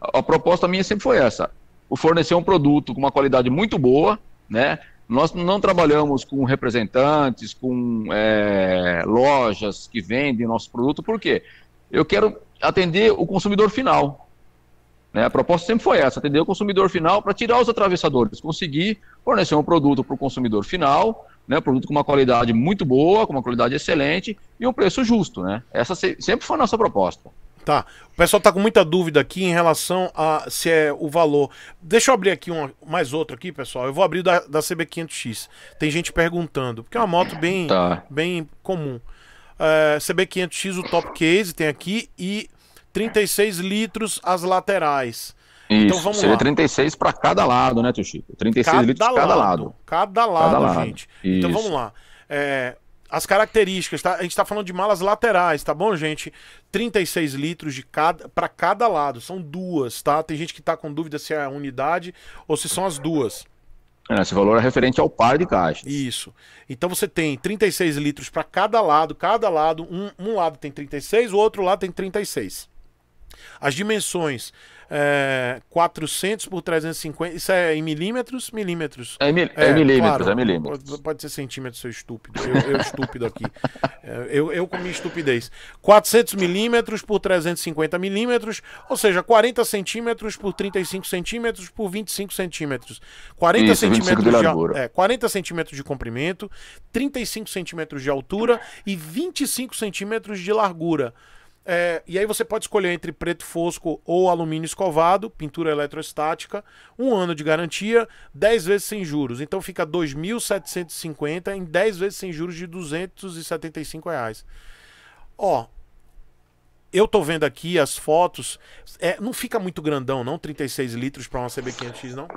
S2: a, a proposta minha sempre foi essa: fornecer um produto com uma qualidade muito boa, né? Nós não trabalhamos com representantes, com é, lojas que vendem nosso produto, por quê? Eu quero atender o consumidor final. Né? A proposta sempre foi essa, atender o consumidor final para tirar os atravessadores, conseguir fornecer um produto para o consumidor final, né? produto com uma qualidade muito boa, com uma qualidade excelente e um preço justo. Né? Essa sempre foi a nossa proposta. Tá. O pessoal tá com muita dúvida aqui em relação a se é o valor.
S1: Deixa eu abrir aqui uma, mais outro aqui, pessoal. Eu vou abrir da, da CB500X. Tem gente perguntando, porque é uma moto bem, tá. bem comum. É, CB500X, o top case tem aqui e 36 litros as laterais. Então, Isso, então vamos seria lá.
S2: 36 para cada lado, né, Tio Chico? 36 cada litros para cada lado.
S1: Cada lado, cada lado. gente. Isso. Então vamos lá. É, as características, tá? A gente tá falando de malas laterais, tá bom, gente? 36 litros de cada para cada lado, são duas, tá? Tem gente que tá com dúvida se é a unidade ou se são as duas.
S2: É, esse valor é referente ao par de caixas. Isso.
S1: Então você tem 36 litros para cada lado, cada lado, um, um lado tem 36, o outro lado tem 36. As dimensões é, 400 por 350. Isso é em milímetros? Milímetros. É, mil, é, é, é milímetros, claro, é milímetros. Pode ser centímetro, seu estúpido. Eu, eu estúpido aqui. É, eu, eu com minha estupidez. 400 milímetros por 350 milímetros, ou seja, 40 centímetros por 35 centímetros por 25 centímetros. 40 Isso, centímetros de, de é, 40 centímetros de comprimento, 35 centímetros de altura e 25 centímetros de largura. É, e aí você pode escolher entre preto fosco ou alumínio escovado, pintura eletrostática, um ano de garantia, 10 vezes sem juros. Então fica 2.750 em 10 vezes sem juros de 275 reais. Ó, eu tô vendo aqui as fotos, é, não fica muito grandão não, 36 litros para uma
S2: CB500X não?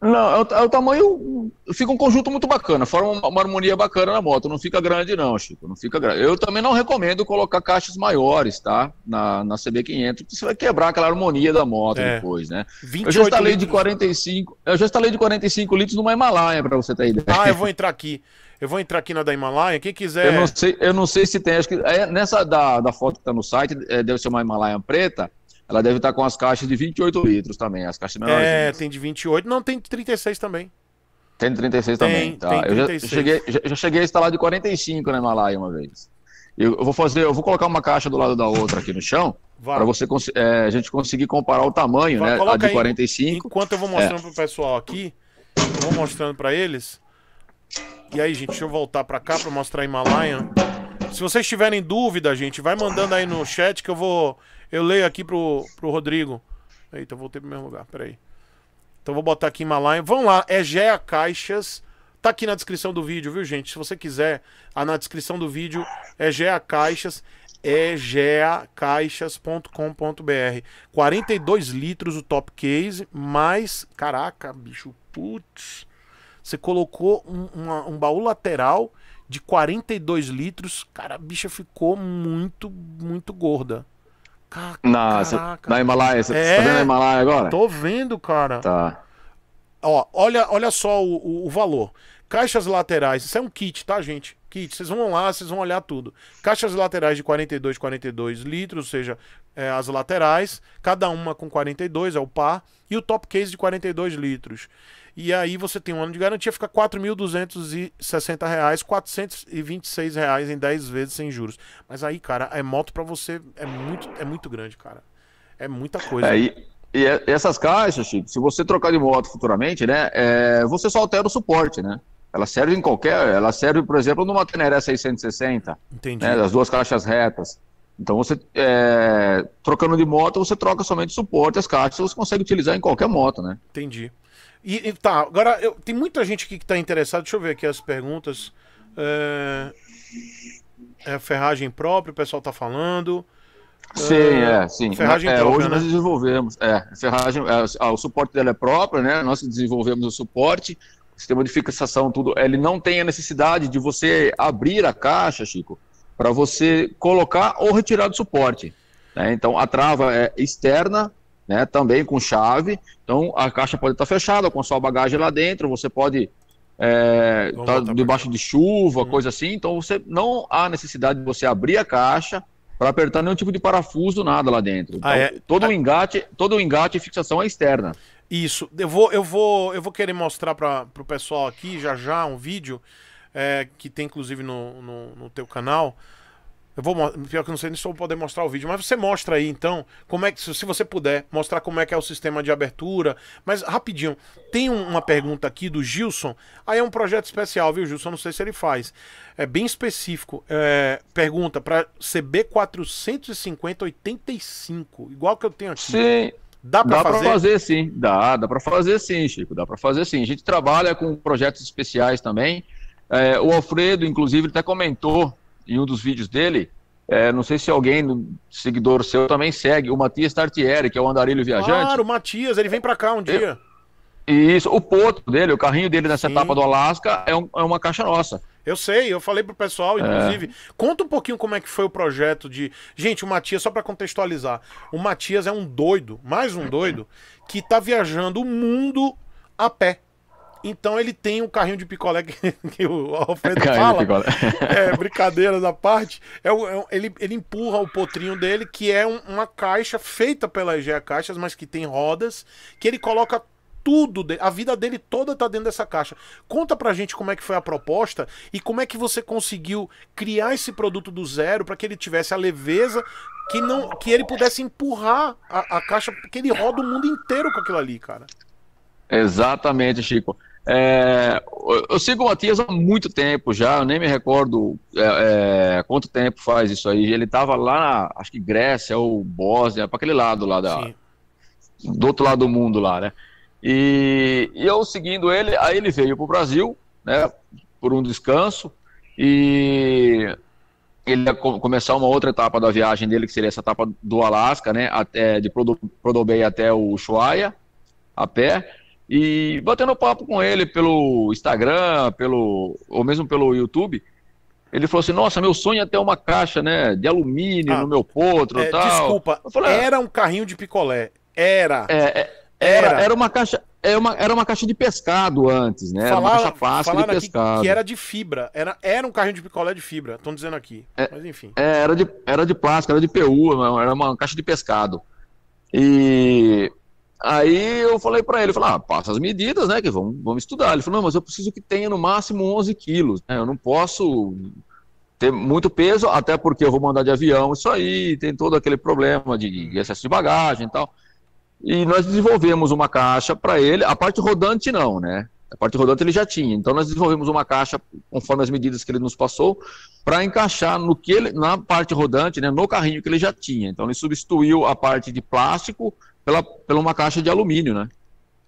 S2: Não, é o, é o, tamanho. Fica um conjunto muito bacana, forma uma, uma, harmonia bacana na moto. Não fica grande, não, Chico. Não fica grande. Eu também não recomendo colocar caixas maiores, tá? Na, na CB500, porque você vai quebrar aquela harmonia da moto é. depois, né? Eu já instalei de 45. Eu já instalei de 45 litros numa Himalaia, para você ter ideia. Ah, eu vou entrar aqui.
S1: Eu vou entrar aqui na da Himalaia, quem quiser. Eu não
S2: sei, eu não sei se tem, acho que é, nessa da, da foto que está no site, é, deve ser uma Himalaia preta. Ela deve estar com as caixas de 28 litros também, as caixas é, menorzinhas. É,
S1: tem de 28, não, tem de 36 também.
S2: Tem de 36 tem, também, tá. Tem 36. Eu já cheguei, já, cheguei a instalar de 45 na Himalaia uma vez. Eu, eu vou fazer, eu vou colocar uma caixa do lado da outra aqui no chão, para você é, a gente conseguir comparar o tamanho, Vai, né, a de 45. Aí, enquanto
S1: eu vou mostrando é. pro pessoal aqui, eu vou mostrando para eles. E aí, gente, deixa eu voltar para cá para mostrar a Himalaia. Se vocês tiverem dúvida, gente, vai mandando aí no chat que eu vou. Eu leio aqui pro, pro Rodrigo. Eita, voltei pro mesmo lugar, peraí. Então vou botar aqui em Malaya. Vão lá, Egea é Caixas. Tá aqui na descrição do vídeo, viu, gente? Se você quiser, ah, na descrição do vídeo, Egea é Caixas egeacaixas.com.br. É 42 litros o top case, mais. Caraca, bicho, putz. Você colocou um, uma, um baú lateral de 42 litros, cara, a bicha ficou muito, muito gorda.
S2: Caraca. Na, na Himalaia, você tá é, tá vendo a Himalaia agora? Tô
S1: vendo, cara. Tá. Ó, olha, olha só o, o, o valor. Caixas laterais, isso é um kit, tá, gente? Kit, vocês vão lá, vocês vão olhar tudo. Caixas laterais de 42, 42 litros, ou seja, é, as laterais, cada uma com 42, é o par, e o top case de 42 litros. E aí você tem um ano de garantia, fica R$ 4.260, R$ reais em 10 vezes sem juros. Mas aí, cara, é moto para você, é muito, é muito grande, cara. É muita coisa. É,
S2: e, é, e, essas caixas, Chico, se você trocar de moto futuramente, né, é, você só altera o suporte, né? Ela serve em qualquer, ela serve, por exemplo, numa Teneré 660. Entendi. Né, as duas caixas retas. Então você é, trocando de moto, você troca somente o suporte, as caixas você consegue utilizar em qualquer moto, né?
S1: Entendi. E, e tá, agora eu, tem muita gente aqui que tá interessada. Deixa eu ver aqui as perguntas. É, é ferragem própria, o pessoal tá falando.
S2: Sim, é, é sim. Ferragem é, própria, hoje né? nós desenvolvemos. É, ferragem, é, o suporte dela é próprio, né? Nós desenvolvemos o suporte, sistema de fixação, tudo. Ele não tem a necessidade de você abrir a caixa, Chico, para você colocar ou retirar do suporte. Né? Então a trava é externa né, também com chave. Então a caixa pode estar fechada, com sua bagagem lá dentro, você pode é, estar tá debaixo de chuva, hum. coisa assim. Então você não há necessidade de você abrir a caixa para apertar nenhum tipo de parafuso, nada lá dentro. Ah, então, ah, é? todo ah. o ah. um engate, todo o um engate e fixação é externa.
S1: Isso. Eu vou, eu vou, eu vou querer mostrar para o pessoal aqui já já um vídeo é, que tem inclusive no, no, no teu canal. Eu vou pior que eu não sei nem se vou poder mostrar o vídeo, mas você mostra aí então como é que se você puder mostrar como é que é o sistema de abertura. Mas rapidinho, tem uma pergunta aqui do Gilson. Aí é um projeto especial, viu, Gilson? Não sei se ele faz. É bem específico. É, pergunta para CB 45085, igual que eu tenho aqui. Sim. Dá para fazer? fazer?
S2: sim. Dá, dá para fazer sim, Chico. Dá para fazer sim. A gente trabalha com projetos especiais também. É, o Alfredo, inclusive, até comentou em um dos vídeos dele, é, não sei se alguém, seguidor seu, também segue, o Matias Tartieri, que é o andarilho viajante. Claro,
S1: o Matias, ele vem para cá um dia.
S2: E isso, o potro dele, o carrinho dele nessa Sim. etapa do Alasca é, um, é, uma caixa
S1: nossa. Eu sei, eu falei pro pessoal, é. inclusive. É. Conta um pouquinho como é que foi o projeto de. Gente, o Matias, só para contextualizar, o Matias é um doido, mais um doido, que tá viajando o mundo a pé. Então ele tem um carrinho de picolé que, que o Alfredo carrinho fala. É, brincadeiras à parte. É, é, ele, ele empurra o potrinho dele, que é um, uma caixa feita pela Egea Caixas, mas que tem rodas, que ele coloca tudo, a vida dele toda tá dentro dessa caixa. Conta pra gente como é que foi a proposta e como é que você conseguiu criar esse produto do zero para que ele tivesse a leveza que não que ele pudesse empurrar a, a caixa, porque ele roda o mundo inteiro com aquilo ali, cara.
S2: Exatamente, Chico. É, eu sigo o Matias há muito tempo já, eu nem me recordo é, é, quanto tempo faz isso aí. Ele estava lá, na, acho que Grécia ou Bósnia, para aquele lado lá da, do outro lado do mundo lá, né? E, e eu seguindo ele, aí ele veio para o Brasil, né? Por um descanso e ele ia começar uma outra etapa da viagem dele, que seria essa etapa do Alasca, né? Até, de Prodobey até o Ushuaia, a pé. E batendo papo com ele pelo Instagram, pelo ou mesmo pelo YouTube, ele falou assim: Nossa, meu sonho é ter uma caixa, né, de alumínio ah, no meu potro, é, tal. Desculpa,
S1: falei, ah, era um carrinho de picolé, era. É, é, era, era.
S2: uma caixa, era é uma, era uma caixa de pescado antes, né? Falaram, era uma caixa plástica de pescado. Que era
S1: de fibra. Era, era um carrinho de picolé de fibra, estão dizendo aqui. É, Mas enfim. É,
S2: era, de, era de plástico, era de PU, era uma caixa de pescado. E Aí eu falei para ele, falei, ah, passa as medidas, né, que vamos, vamos estudar. Ele falou, não, mas eu preciso que tenha no máximo 11 quilos, né, eu não posso ter muito peso, até porque eu vou mandar de avião, isso aí, tem todo aquele problema de, de excesso de bagagem e tal. E nós desenvolvemos uma caixa para ele, a parte rodante não, né, a parte rodante ele já tinha. Então nós desenvolvemos uma caixa conforme as medidas que ele nos passou para encaixar no que ele, na parte rodante, né, no carrinho que ele já tinha. Então ele substituiu a parte de plástico pela, pela uma caixa de alumínio, né?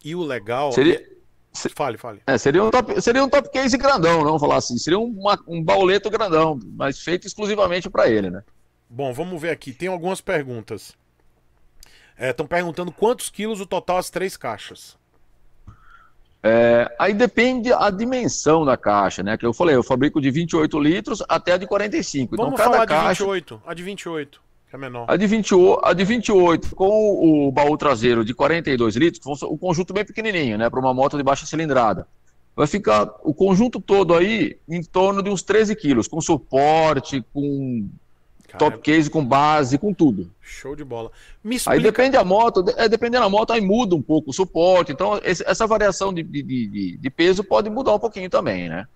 S2: E o legal. Seria. É- se, fale, fale. É, seria um, top, seria um top case grandão, não falar assim. Seria uma, um bauleto grandão, mas feito exclusivamente para ele, né?
S1: Bom, vamos ver aqui. Tem algumas perguntas. Estão é, perguntando quantos quilos o total as três caixas.
S2: É, aí depende a dimensão da caixa, né? Que eu falei, eu fabrico de 28 litros até a de 45. Então, vamos então, cada falar caixa... de
S1: 28, a de 28. É menor.
S2: A de, 28, a de 28 com o baú traseiro de 42 litros, o conjunto bem pequenininho, né, para uma moto de baixa cilindrada. Vai ficar o conjunto todo aí em torno de uns 13 quilos, com suporte, com top case, com base, com tudo. Show de bola. Aí depende da moto, é, dependendo da moto, aí muda um pouco o suporte. Então, esse, essa variação de, de, de, de peso pode mudar um pouquinho também, né?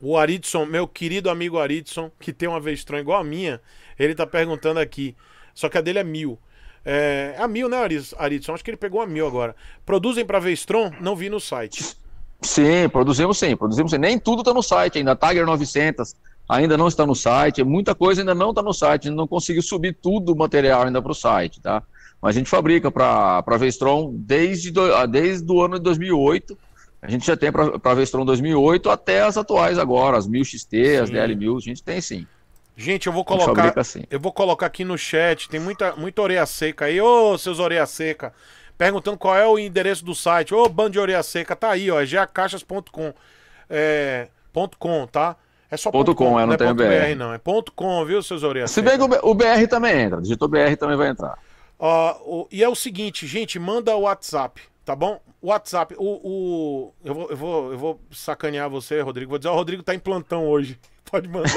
S1: O Aridson, meu querido amigo Aridson, que tem uma vez igual a minha, ele tá perguntando aqui. Só que a dele é mil. É, é a mil, né, Aridson? Acho que ele pegou a mil agora. Produzem
S2: para Vestron? Não vi no site. Sim, produzimos sim, produzimos sim. Nem tudo está no site ainda. Tiger 900 ainda não está no site. Muita coisa ainda não está no site. não conseguiu subir tudo o material ainda para o site, tá? Mas a gente fabrica para Vestron desde, do, ah, desde o ano de 2008. A gente já tem para Vestron 2008 até as atuais agora, as 1000 XT, as DL1000, a gente tem sim. Gente, eu vou colocar. Assim. Eu vou colocar aqui no
S1: chat. Tem muita, muita orelha seca aí. Ô, seus orelha seca. Perguntando qual é o endereço do site. Ô, bando de orelha seca. Tá aí, ó. É geacaixas.com. É. Ponto .com, tá? É só ponto .com, com é, não, não é tem BR. BR. não. É ponto .com, viu, seus orelha Se
S2: bem que o BR também entra. Digitou BR também vai entrar.
S1: Uh, o, e é o seguinte, gente, manda o WhatsApp, tá bom? WhatsApp, o, o eu, vou, eu, vou, eu vou sacanear você, Rodrigo. Vou dizer, o Rodrigo tá em plantão hoje. Pode mandar.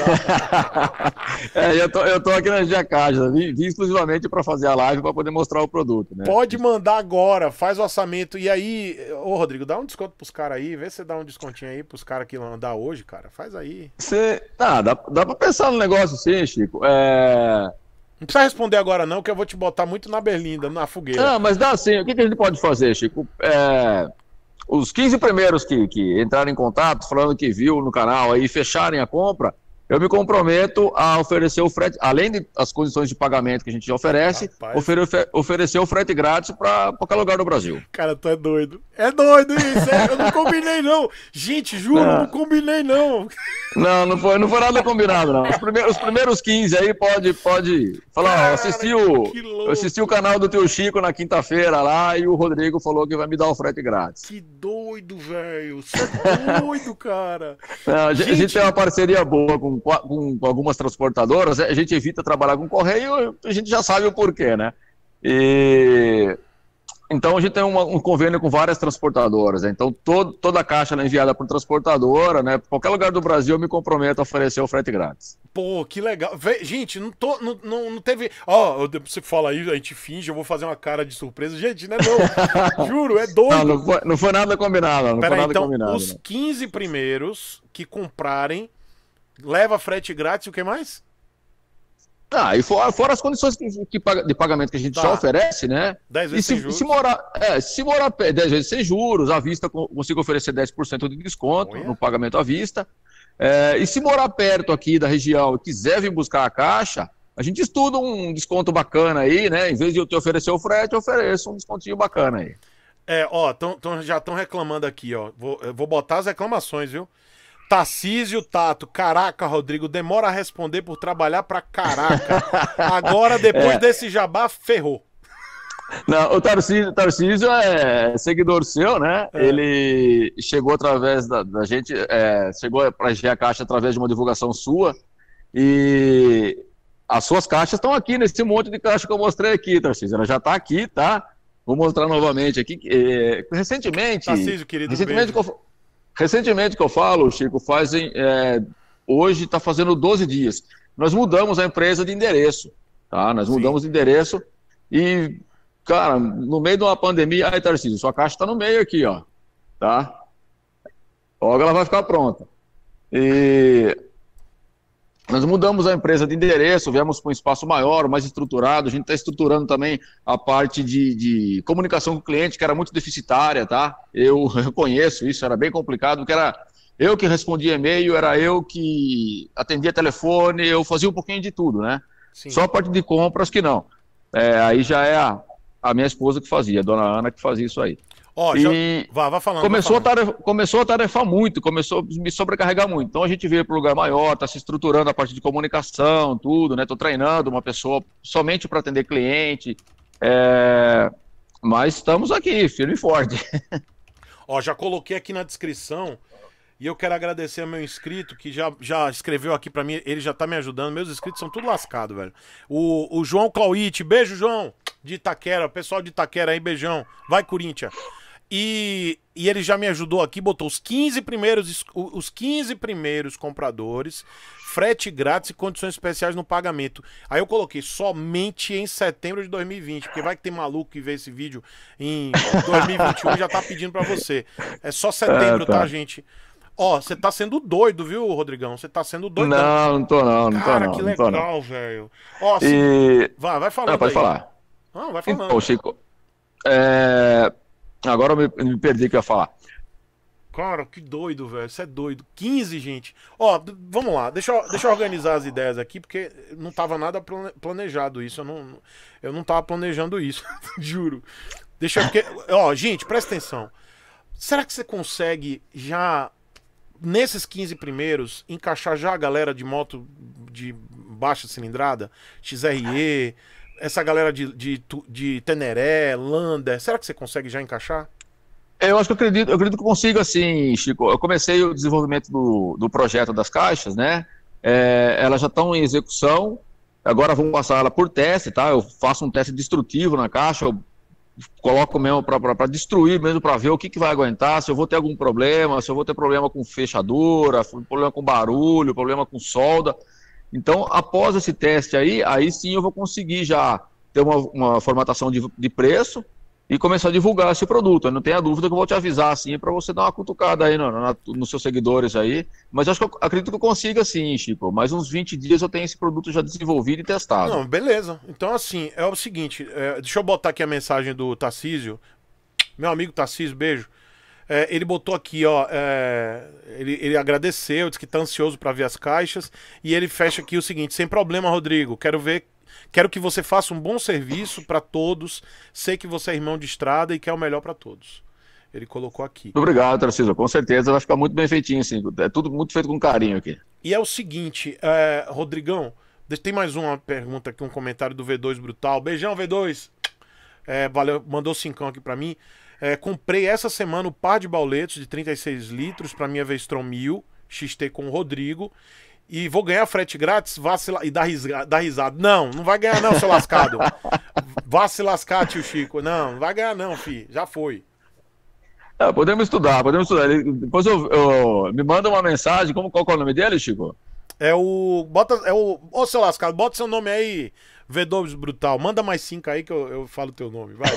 S2: é, eu, tô, eu tô aqui na Giacasa, né? vim, vim exclusivamente para fazer a live para poder mostrar o produto. Né? Pode
S1: mandar agora, faz o orçamento. E aí, ô Rodrigo, dá um desconto pros caras aí, vê se você dá um descontinho aí pros caras que vão andar hoje, cara. Faz
S2: aí. Você. Ah, dá, dá pra pensar no negócio sim, Chico. É. Não precisa
S1: responder agora, não, que eu vou te botar muito na berlinda, na fogueira.
S2: Ah, mas dá sim. O que, que a gente pode fazer, Chico? É, os 15 primeiros que, que entraram em contato falando que viu no canal aí fecharem a compra, eu me comprometo a oferecer o frete, além das condições de pagamento que a gente já oferece, ofere, oferecer o frete grátis para qualquer lugar do Brasil. Cara, tu é doido.
S1: É doido isso, é, eu não combinei não. Gente, juro, não, não combinei não.
S2: Não, não foi, não foi nada combinado não. Os primeiros, os primeiros 15 aí pode, pode falar, Cara, ó, assisti o, eu assisti o canal do teu Chico na quinta-feira lá e o Rodrigo falou que vai me dar o frete grátis.
S1: Que doido, velho. Você é doido, cara.
S2: Não, a gente, gente... a gente tem uma parceria boa com com, com algumas transportadoras, a gente evita trabalhar com correio, a gente já sabe o porquê, né? E então a gente tem uma, um convênio com várias transportadoras. Né? Então todo, toda a caixa é enviada por transportadora, né? Qualquer lugar do Brasil eu me comprometo a oferecer o frete grátis.
S1: Pô, que legal. Vê, gente, não, tô, não, não, não teve. Ó, oh, você fala aí, a gente finge, eu vou fazer uma cara de surpresa. Gente, né?
S2: Não. É Juro, é doido. Não, não, foi, não foi nada combinado. Não Pera foi nada então, combinado. Os
S1: 15 né? primeiros que comprarem leva frete grátis, o que mais?
S2: Ah, e fora, fora as condições que, que, de pagamento que a gente tá. já oferece, né? 10 vezes e se, sem juros. Se morar, é, se morar 10 vezes sem juros, à vista consigo oferecer 10% de desconto no pagamento à vista. É, e se morar perto aqui da região e quiser vir buscar a caixa, a gente estuda um desconto bacana aí, né? Em vez de eu te oferecer o frete, eu ofereço um descontinho bacana aí.
S1: É, ó, tão, tão já estão reclamando aqui, ó. Vou, vou botar as reclamações, viu? Tarcísio Tato, caraca, Rodrigo, demora a responder por trabalhar pra caraca. Agora, depois é. desse jabá, ferrou.
S2: Não, o Tarcísio, Tarcísio é seguidor seu, né? É. Ele chegou através da, da gente, é, chegou para a Caixa através de uma divulgação sua e as suas caixas estão aqui nesse monte de caixa que eu mostrei aqui, Tarcísio. Ela já está aqui, tá? Vou mostrar novamente aqui. É, recentemente, Tarcísio, querido, recentemente, beijo. Recentemente que eu falo, Chico, fazem. É, hoje está fazendo 12 dias. Nós mudamos a empresa de endereço. Tá? Nós Sim. mudamos de endereço e, cara, no meio de uma pandemia, aí, Tarcísio, sua caixa está no meio aqui, ó. Tá? Logo ela vai ficar pronta. E nós mudamos a empresa de endereço, viemos para um espaço maior, mais estruturado. A gente está estruturando também a parte de, de, comunicação com o cliente, que era muito deficitária, tá? Eu reconheço isso, era bem complicado, que era eu que respondia e-mail, era eu que atendia telefone, eu fazia um pouquinho de tudo, né? Sim. Só a parte de compras que não. É, aí já é a, a minha esposa que fazia, a dona Ana que fazia isso aí. Ó, já...
S1: vá, vá falando, começou, vá
S2: falando. A tarefar, começou a tarefar muito, começou a me sobrecarregar muito. Então a gente veio para o lugar maior, está se estruturando a parte de comunicação, tudo, né? Estou treinando uma pessoa somente para atender cliente. É... Mas estamos aqui, firme e forte.
S1: Ó, já coloquei aqui na descrição e eu quero agradecer ao meu inscrito que já, já escreveu aqui para mim. Ele já tá me ajudando. Meus inscritos são tudo lascado, velho. O, o João Clauite, beijo, João, de Itaquera. Pessoal de Itaquera aí, beijão. Vai, Corinthians. E, e ele já me ajudou aqui, botou os 15 primeiros, os 15 primeiros compradores, frete grátis e condições especiais no pagamento. Aí eu coloquei somente em setembro de 2020, porque vai que tem maluco que vê esse vídeo em 2021 e já tá pedindo para você. É só setembro, ah, tá. tá, gente? Ó, você tá sendo doido, viu, Rodrigão? Você tá sendo doido. Não, não
S2: tô não, não Cara, tô não. que legal, não.
S1: velho. Ó, e... vai, vai falando não, pode aí. falar. Não, vai falando. Então,
S2: Chico, é... Agora eu me, me perdi o que eu ia falar.
S1: Cara, que doido, velho. Isso é doido. 15, gente. Ó, vamos lá. Deixa eu, deixa eu organizar as ideias aqui, porque não tava nada planejado isso. Eu não, eu não tava planejando isso. Juro. Deixa eu. ó, gente, presta atenção. Será que você consegue já, nesses 15 primeiros, encaixar já a galera de moto de baixa cilindrada? XRE essa galera de, de, de Teneré, Lander, será que você consegue já encaixar?
S2: É, eu acho que eu acredito, eu acredito que consigo, assim, Chico. Eu comecei o desenvolvimento do, do projeto das caixas, né? É, elas já estão em execução. Agora vamos passar ela por teste, tá? Eu faço um teste destrutivo na caixa, eu coloco mesmo para destruir mesmo, para ver o que, que vai aguentar, se eu vou ter algum problema, se eu vou ter problema com fechadura, problema com barulho, problema com solda. Então, após esse teste aí, aí sim eu vou conseguir já ter uma, uma formatação de, de preço e começar a divulgar esse produto. Eu não tenha dúvida que eu vou te avisar assim para você dar uma cutucada aí no, nos seus seguidores aí. Mas acho que eu acredito que eu consiga sim, Chico. Mais uns 20 dias eu tenho esse produto já desenvolvido e testado. Não, beleza. Então,
S1: assim, é o seguinte: é, deixa eu botar aqui a mensagem do Tarcísio. Meu amigo Tarcísio, beijo. É, ele botou aqui, ó. É, ele, ele agradeceu, disse que tá ansioso para ver as caixas. E ele fecha aqui o seguinte: sem problema, Rodrigo. Quero ver Quero que você faça um bom serviço para todos. Sei que você é irmão de estrada e quer o melhor para todos. Ele colocou aqui. Obrigado,
S2: Tarcísio. Com certeza vai ficar muito bem feitinho, assim. É tudo muito feito com carinho aqui.
S1: E é o seguinte, é, Rodrigão, tem mais uma pergunta aqui, um comentário do V2 Brutal. Beijão, V2. É, valeu, mandou cincão aqui para mim. É, comprei essa semana o um par de bauletos de 36 litros para minha Vestron 1000 XT com o Rodrigo. E vou ganhar frete grátis, e dar, risga... risada. Não, não vai ganhar não, seu lascado. vá se lascar, tio Chico. Não, não vai ganhar não, fi. Já foi.
S2: É, podemos estudar, podemos estudar. Depois eu, eu, me manda uma mensagem. Como, qual é o nome dele, Chico? É o. Bota. É o. Ô, seu lascado, bota seu nome aí. V2
S1: Brutal, manda mais cinco aí que eu, eu falo teu nome. Vai.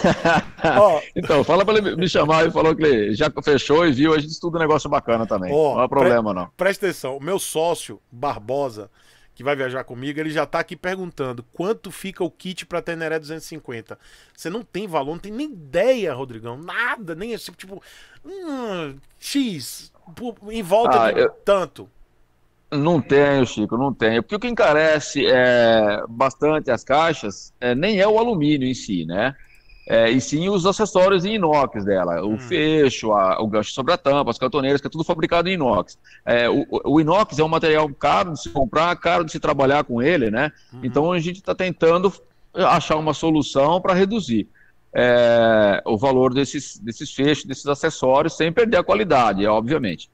S2: então, fala pra ele me chamar e falou que ele já fechou e viu. A gente estuda um negócio bacana também. não é problema, pre não.
S1: Presta atenção, o meu sócio, Barbosa, que vai viajar comigo, ele já tá aqui perguntando quanto fica o kit para Teneré 250. Você não tem valor, não tem nem ideia, Rodrigão, nada, nem assim, tipo, hum, X, em volta ah, de eu... tanto.
S2: Não tenho, Chico, não tenho. Porque o que encarece é, bastante as caixas é, nem é o alumínio em si, né? É, e sim os acessórios em inox dela, o hum. fecho, a, o gancho sobre a tampa, as cantoneiras, que é tudo fabricado em inox. É, o, o, inox é um material caro de se comprar, caro de se trabalhar com ele, né? Uhum. Então a gente está tentando achar uma solução para reduzir é, o valor desses, desses fechos, desses acessórios, sem perder a qualidade, obviamente.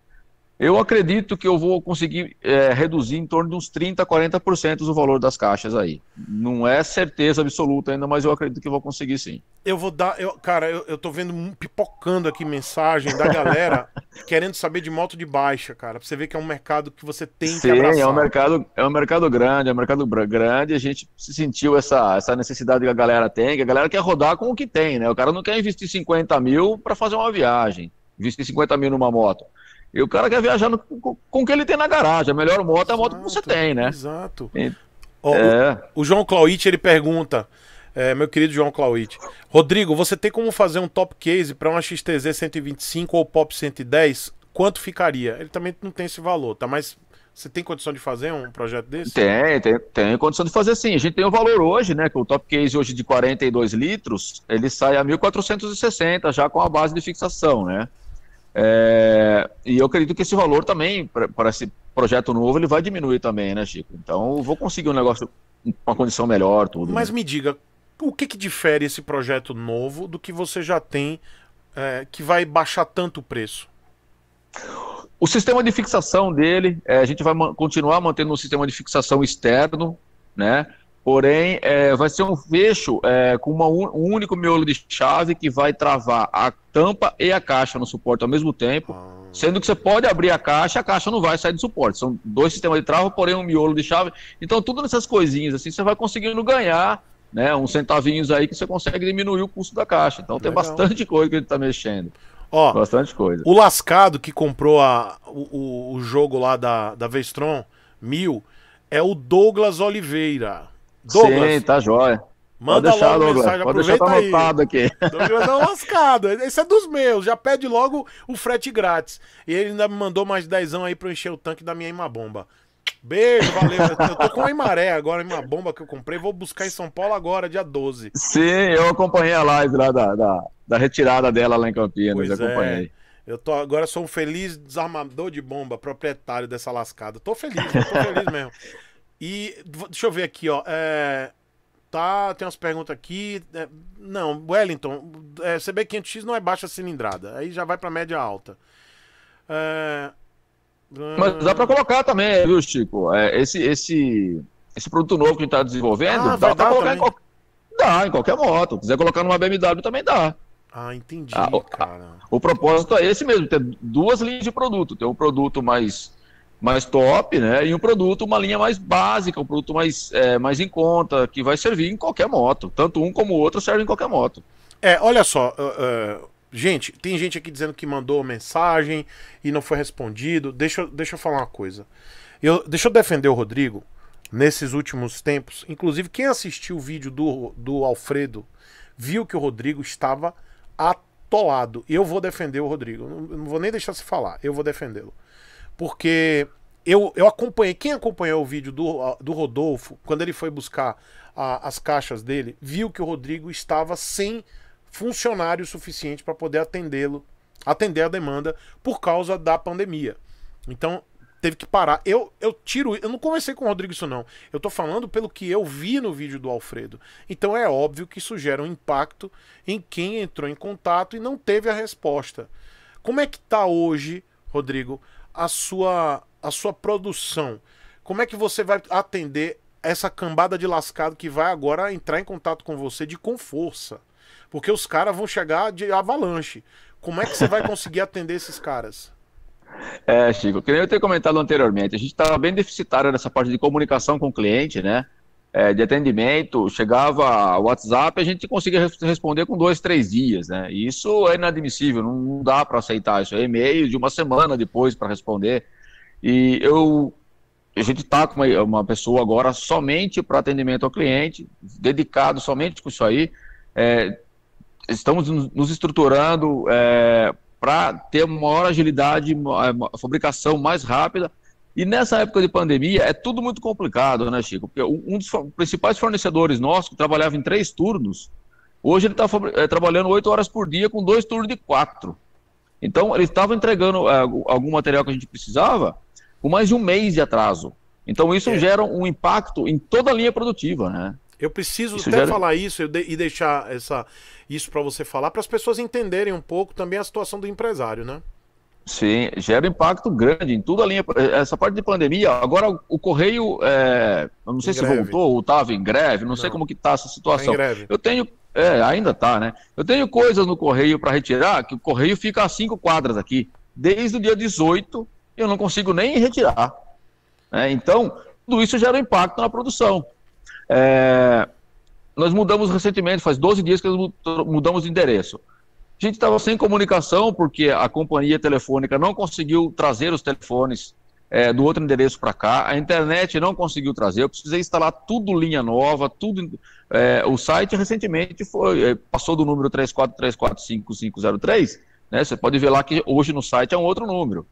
S2: Eu acredito que eu vou conseguir é, reduzir em torno de uns 30%, 40% o valor das caixas aí. Não é certeza absoluta ainda, mas eu acredito que eu vou conseguir sim.
S1: Eu vou dar. Eu, cara, eu, eu tô vendo pipocando aqui mensagem da galera querendo saber de moto de baixa, cara. Pra você ver que é um mercado que você tem sim, que abraçar. Sim, é um mercado,
S2: é um mercado grande, é um mercado grande. A gente sentiu essa, essa necessidade que a galera tem, que a galera quer rodar com o que tem, né? O cara não quer investir 50 mil para fazer uma viagem, investir 50 mil numa moto. E o cara quer viajar no, com, com o que ele tem na garagem. A melhor moto exato, é a moto que você tem, né? Exato. E, Ó, é... o, o, João Clauit ele pergunta.
S1: É, meu querido João Clauit. Rodrigo, você tem como fazer um top case para uma XTZ 125 ou Pop 110? Quanto ficaria? Ele também não tem esse valor, tá? Mas você tem condição de fazer um projeto desse?
S2: Tem, tem, tem condição de fazer sim. A gente tem o um valor hoje, né? Que o top case hoje de 42 litros, ele sai a 1.460 já com a base de fixação, né? É, e eu acredito que esse valor também, para esse projeto novo, ele vai diminuir também, né, Chico? Então vou conseguir um negócio, uma condição melhor, tudo. Mas né? me
S1: diga, o que, que difere esse projeto novo do que você já tem é, que vai baixar tanto o preço?
S2: O sistema de fixação dele, é, a gente vai continuar mantendo um sistema de fixação externo, né? Porém, é, vai ser um fecho é, com uma, um único miolo de chave que vai travar a tampa e a caixa no suporte ao mesmo tempo. Ah. Sendo que você pode abrir a caixa, a caixa não vai sair do suporte. São dois sistemas de trava, porém um miolo de chave. Então, tudo nessas coisinhas assim, você vai conseguindo ganhar né, uns centavinhos aí que você consegue diminuir o custo da caixa. Então, tem bastante coisa que ele está mexendo. Ó, bastante coisa. O
S1: Lascado que comprou a, o, o jogo lá da, da Vestron 1000 é o Douglas Oliveira. Douglas. Sim,
S2: tá jóia. Manda deixar, logo Douglas. mensagem, Pode aproveita deixar, tá aí. aqui.
S1: Douglas é lascado, esse é dos meus, já pede logo o frete grátis. E ele ainda me mandou mais dezão aí pra eu encher o tanque da minha imabomba. Beijo, valeu. Eu tô com a Imaré agora, uma bomba que eu comprei. Vou buscar em São Paulo agora, dia 12.
S2: Sim, eu acompanhei a live lá da, da, da retirada dela lá em Campinas. Pois é. acompanhei. É.
S1: Eu tô, agora sou um feliz desarmador de bomba, proprietário dessa lascada. Tô feliz, tô feliz mesmo. E deixa eu ver aqui, ó. É, tá, tem umas perguntas aqui. É, não, Wellington, é, CB500X não é baixa cilindrada. Aí já vai pra média alta. É, Mas dá para colocar também,
S2: viu, Chico? É, esse, esse, esse produto novo que a gente está desenvolvendo, ah, dá colocar em qualquer... Dá, em qualquer moto. Se quiser colocar numa BMW também dá. Ah, entendi, ah, o, cara. o propósito é esse mesmo, ter duas linhas de produto. Ter um produto mais mais top, né? E um produto, uma linha mais básica, um produto mais, é, mais em conta, que vai servir em qualquer moto. Tanto um como o outro serve em qualquer moto. É, olha só, uh, uh, gente, tem gente
S1: aqui dizendo que mandou mensagem e não foi respondido. Deixa, deixa eu falar uma coisa. Eu, deixa eu defender o Rodrigo nesses últimos tempos. Inclusive, quem assistiu o vídeo do, do Alfredo viu que o Rodrigo estava atolado. Eu vou defender o Rodrigo. Não, não vou nem deixar se falar, eu vou defendê-lo porque eu, eu acompanhei, quem acompanhou o vídeo do, ah, do Rodolfo, quando ele foi buscar a, as caixas dele, viu que o Rodrigo estava sem funcionário suficiente para poder atendê-lo, atender a demanda por causa da pandemia. Então, teve que parar. Eu, eu tiro. Eu não conversei com o Rodrigo isso, não. Eu tô falando pelo que eu vi no vídeo do Alfredo. Então é óbvio que isso gera um impacto em quem entrou em contato e não teve a resposta. Como é que tá hoje, Rodrigo, a sua, a sua produção? Como é que você vai atender essa cambada de lascado que vai agora entrar em contato com você de com força? Porque os caras vão chegar de avalanche. Como é que você vai conseguir atender esses caras?
S2: É, Chico, que nem eu tinha comentado anteriormente, a gente estava bem deficitário nessa parte de comunicação com o cliente, né? é, de atendimento, chegava o WhatsApp, a gente conseguia responder com dois, três dias, né? E isso é inadmissível, não, não dá para aceitar isso. É e-mail de uma semana depois para responder. E eu a gente está com uma, uma, pessoa agora somente para atendimento ao cliente, dedicado somente com isso aí. É, estamos nos estruturando é, para ter maior agilidade, a fabricação mais rápida e nessa época de pandemia é tudo muito complicado, né, Chico? Porque um dos principais fornecedores nossos, que trabalhava em três turnos, hoje ele está é, eh, trabalhando oito horas por dia com dois turnos de quatro. Então, ele estava entregando é, algum material que a gente precisava com mais de um mês de atraso. Então, isso é. gera um impacto em toda a linha produtiva, né? Eu preciso isso até gera... falar
S1: isso e deixar essa, isso para você falar, para as pessoas entenderem um pouco também a situação do empresário, né?
S2: Sim, gera impacto grande em toda a linha. Essa parte de pandemia, agora o Correio, é, eu não sei em se greve. voltou ou estava em greve, não, não, sei como que está essa situação. Tá eu tenho, é, ainda está, né? Eu tenho coisas no Correio para retirar, que o Correio fica a cinco quadras aqui. Desde o dia 18, eu não consigo nem retirar. É, então, tudo isso gera impacto na produção. É, nós mudamos recentemente, faz 12 dias que nós mudamos de endereço. A gente estava sem comunicação porque a companhia telefônica não conseguiu trazer os telefones é, do outro endereço para cá, a internet não conseguiu trazer, eu precisei instalar tudo linha nova, tudo. É, o site recentemente foi, eh, passou do número 34345503, né? Você pode ver lá que hoje no site é um outro número.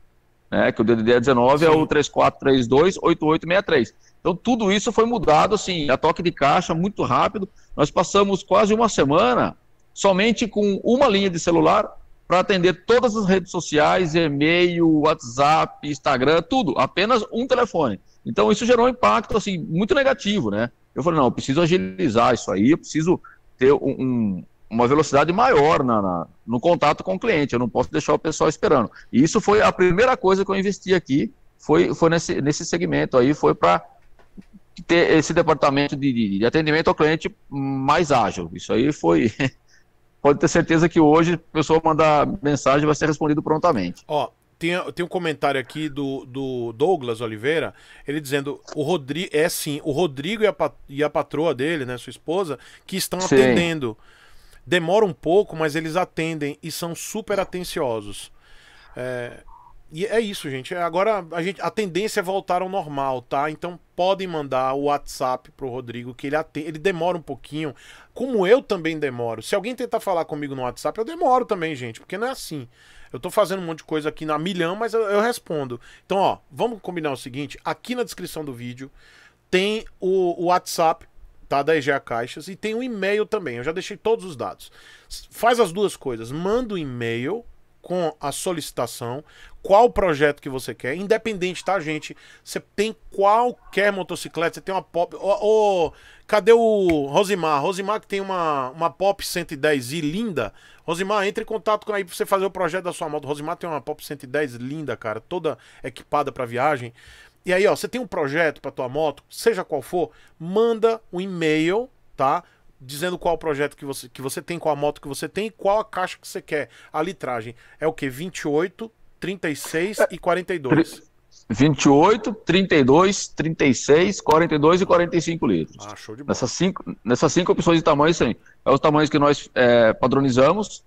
S2: Né, que o DDD 19 Sim. é o 34328863. Então tudo isso foi mudado assim, a toque de caixa muito rápido. Nós passamos quase uma semana somente com uma linha de celular para atender todas as redes sociais, e-mail, WhatsApp, Instagram, tudo, apenas um telefone. Então isso gerou um impacto assim muito negativo, né? Eu falei não, eu preciso agilizar isso aí, eu preciso ter um, um, uma velocidade maior na, na, no contato com o cliente. Eu não posso deixar o pessoal esperando. E isso foi a primeira coisa que eu investi aqui, foi, foi nesse, nesse segmento aí, foi para ter esse departamento de, de, de atendimento ao cliente mais ágil. Isso aí foi pode ter certeza que hoje a pessoa mandar mensagem vai ser respondido prontamente.
S1: Ó, tem, tem um comentário aqui do, do Douglas Oliveira, ele dizendo: o Rodrigo. É sim, o Rodrigo e a, e a patroa dele, né, sua esposa, que estão sim. atendendo. Demora um pouco, mas eles atendem e são super atenciosos. É, e é isso, gente. É, agora a, gente, a tendência é voltar ao normal, tá? Então podem mandar o WhatsApp pro Rodrigo, que ele, atende, ele demora um pouquinho. Como eu também demoro. Se alguém tentar falar comigo no WhatsApp, eu demoro também, gente, porque não é assim. Eu tô fazendo um monte de coisa aqui na milhão, mas eu, eu respondo. Então, ó, vamos combinar o seguinte: aqui na descrição do vídeo tem o, o WhatsApp tá? Da EGA Caixas e tem um e-mail também. Eu já deixei todos os dados. Faz as duas coisas. Manda o um e-mail com a solicitação qual projeto que você quer, independente, tá, gente? Você tem qualquer motocicleta, você tem uma Pop. Ô, cadê o Rosimar? Rosimar que tem uma, uma Pop 110i linda. Rosimar, entre em contato com aí pra você fazer o projeto da sua moto. Rosimar tem uma Pop 110 linda, cara, toda equipada para viagem. E aí, ó, você tem um projeto para tua moto, seja qual for, manda um e-mail, tá? dizendo qual projeto que você, que você tem, qual a moto que você tem e qual a caixa que você quer. A litragem é o que? 28 36 e 42.
S2: 28, 32, 36, 42 e 45 litros. Ah, show de bola. Nessas cinco, nessas cinco opções de tamanhos, sim. É os tamanhos que nós é, padronizamos,